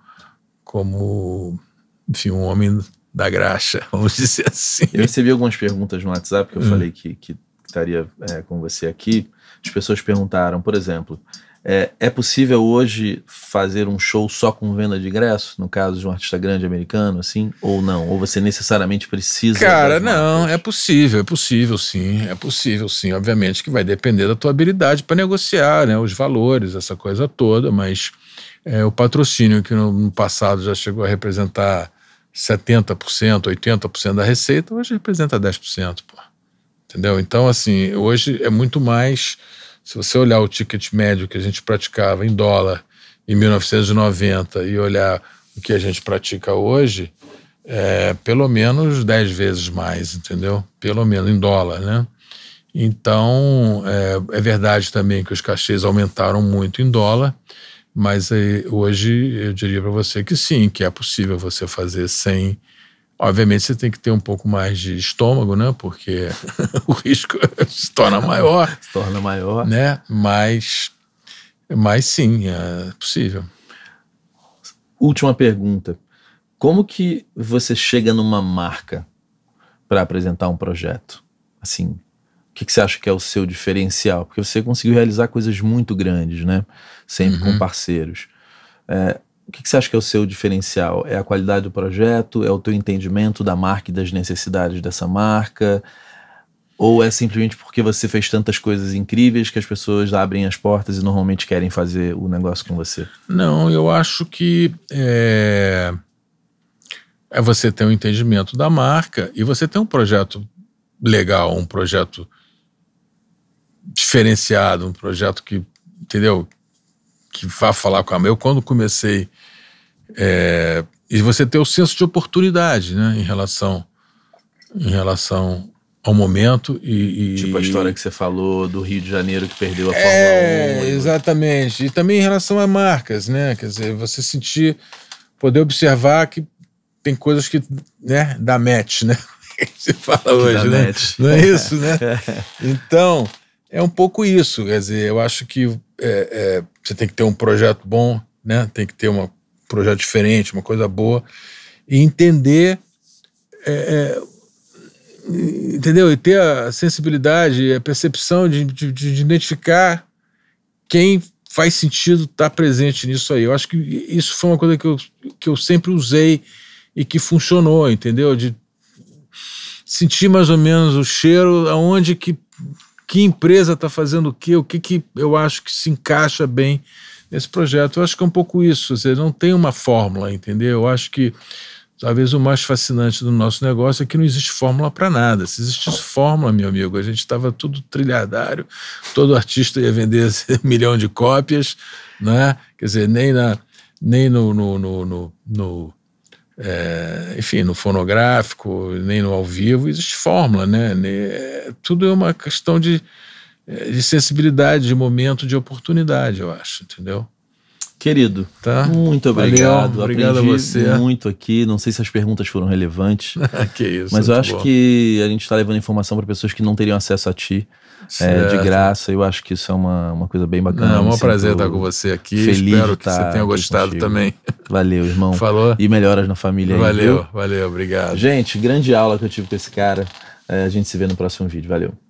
como enfim, um homem da graxa, *laughs* vamos dizer assim. Eu recebi algumas perguntas no WhatsApp que eu hum. falei que, que estaria é, com você aqui. As pessoas perguntaram, por exemplo, é, é, possível hoje fazer um show só com venda de ingresso, no caso de um artista grande americano, assim, ou não? Ou você necessariamente precisa. Cara, não, é possível, é possível sim, é possível sim. Obviamente que vai depender da tua habilidade para negociar, né? Os valores, essa coisa toda, mas é, o patrocínio que no, no passado já chegou a representar 70%, 80% da receita, hoje representa 10%, pô. Entendeu? Então, assim, hoje é muito mais. Se você olhar o ticket médio que a gente praticava em dólar em 1990 e olhar o que a gente pratica hoje, é pelo menos 10 vezes mais, entendeu? Pelo menos em dólar, né? Então, é, é verdade também que os cachês aumentaram muito em dólar, mas hoje eu diria para você que sim, que é possível você fazer sem Obviamente você tem que ter um pouco mais de estômago, né? Porque *laughs* o risco se torna maior. se torna maior. Né? Mas, mas sim, é possível. Última pergunta. Como que você chega numa marca para apresentar um projeto? Assim, o que, que, você acha que é o seu diferencial? Porque você conseguiu realizar coisas muito grandes, né? Sempre uhum. com parceiros. É, o que, que, você acha que é o seu diferencial? É a qualidade do projeto? É o teu entendimento da marca e das necessidades dessa marca? Ou é simplesmente porque você fez tantas coisas incríveis que as pessoas abrem as portas e normalmente querem fazer o negócio com você? Não, eu acho que é, é você ter um entendimento da marca e você ter um projeto legal, um projeto diferenciado, um projeto que, entendeu? que vá falar com a mãe. Eu, quando comecei. É, e você ter o senso de oportunidade, né? Em relação, em relação ao momento e, e, Tipo a história que você falou do Rio de Janeiro que perdeu a é, Fórmula é, 1. Exatamente. E também em relação a marcas, né? Quer dizer, você sentir, poder observar que tem coisas que, né, dá match, né? se *laughs* fala hoje, né? Match. Não é isso, né? *laughs* Então, é um pouco isso. Quer dizer, eu acho que é, é, você tem que ter um projeto bom, né? tem que ter um projeto diferente, uma coisa boa, e entender. É, é, entendeu? E ter a sensibilidade, a percepção de, de, de identificar quem faz sentido estar tá presente nisso aí. Eu acho que isso foi uma coisa que eu, que eu sempre usei e que funcionou, entendeu? De sentir mais ou menos o cheiro, aonde que que empresa está fazendo o quê, o que, que eu acho que se encaixa bem nesse projeto. Eu acho que é um pouco isso, você assim, não tem uma fórmula, entendeu? Eu acho que talvez o mais fascinante do nosso negócio é que não existe fórmula para nada. Se existisse fórmula, meu amigo, a gente estava tudo trilhardário, todo artista ia vender um *laughs* milhão de cópias, né? quer dizer, nem, na, nem no, no, no, no é, enfim, no fonográfico, nem no ao vivo, existe fórmula, né? É, tudo é uma questão de, é, de sensibilidade, de momento, de oportunidade, eu acho, entendeu? Querido, tá? muito obrigado. Valeu, obrigado Aprendi a você. muito aqui. Não sei se as perguntas foram relevantes. *laughs* que isso. Mas eu acho bom. que a gente está levando informação para pessoas que não teriam acesso a ti é, de graça. Eu acho que isso é uma, uma coisa bem bacana. Não, é um assim, prazer estar com você aqui. Feliz Espero que você tenha gostado também. Valeu, irmão. Falou. E melhoras na família. Valeu, aí, valeu, obrigado. Gente, grande aula que eu tive com esse cara. É, a gente se vê no próximo vídeo. Valeu.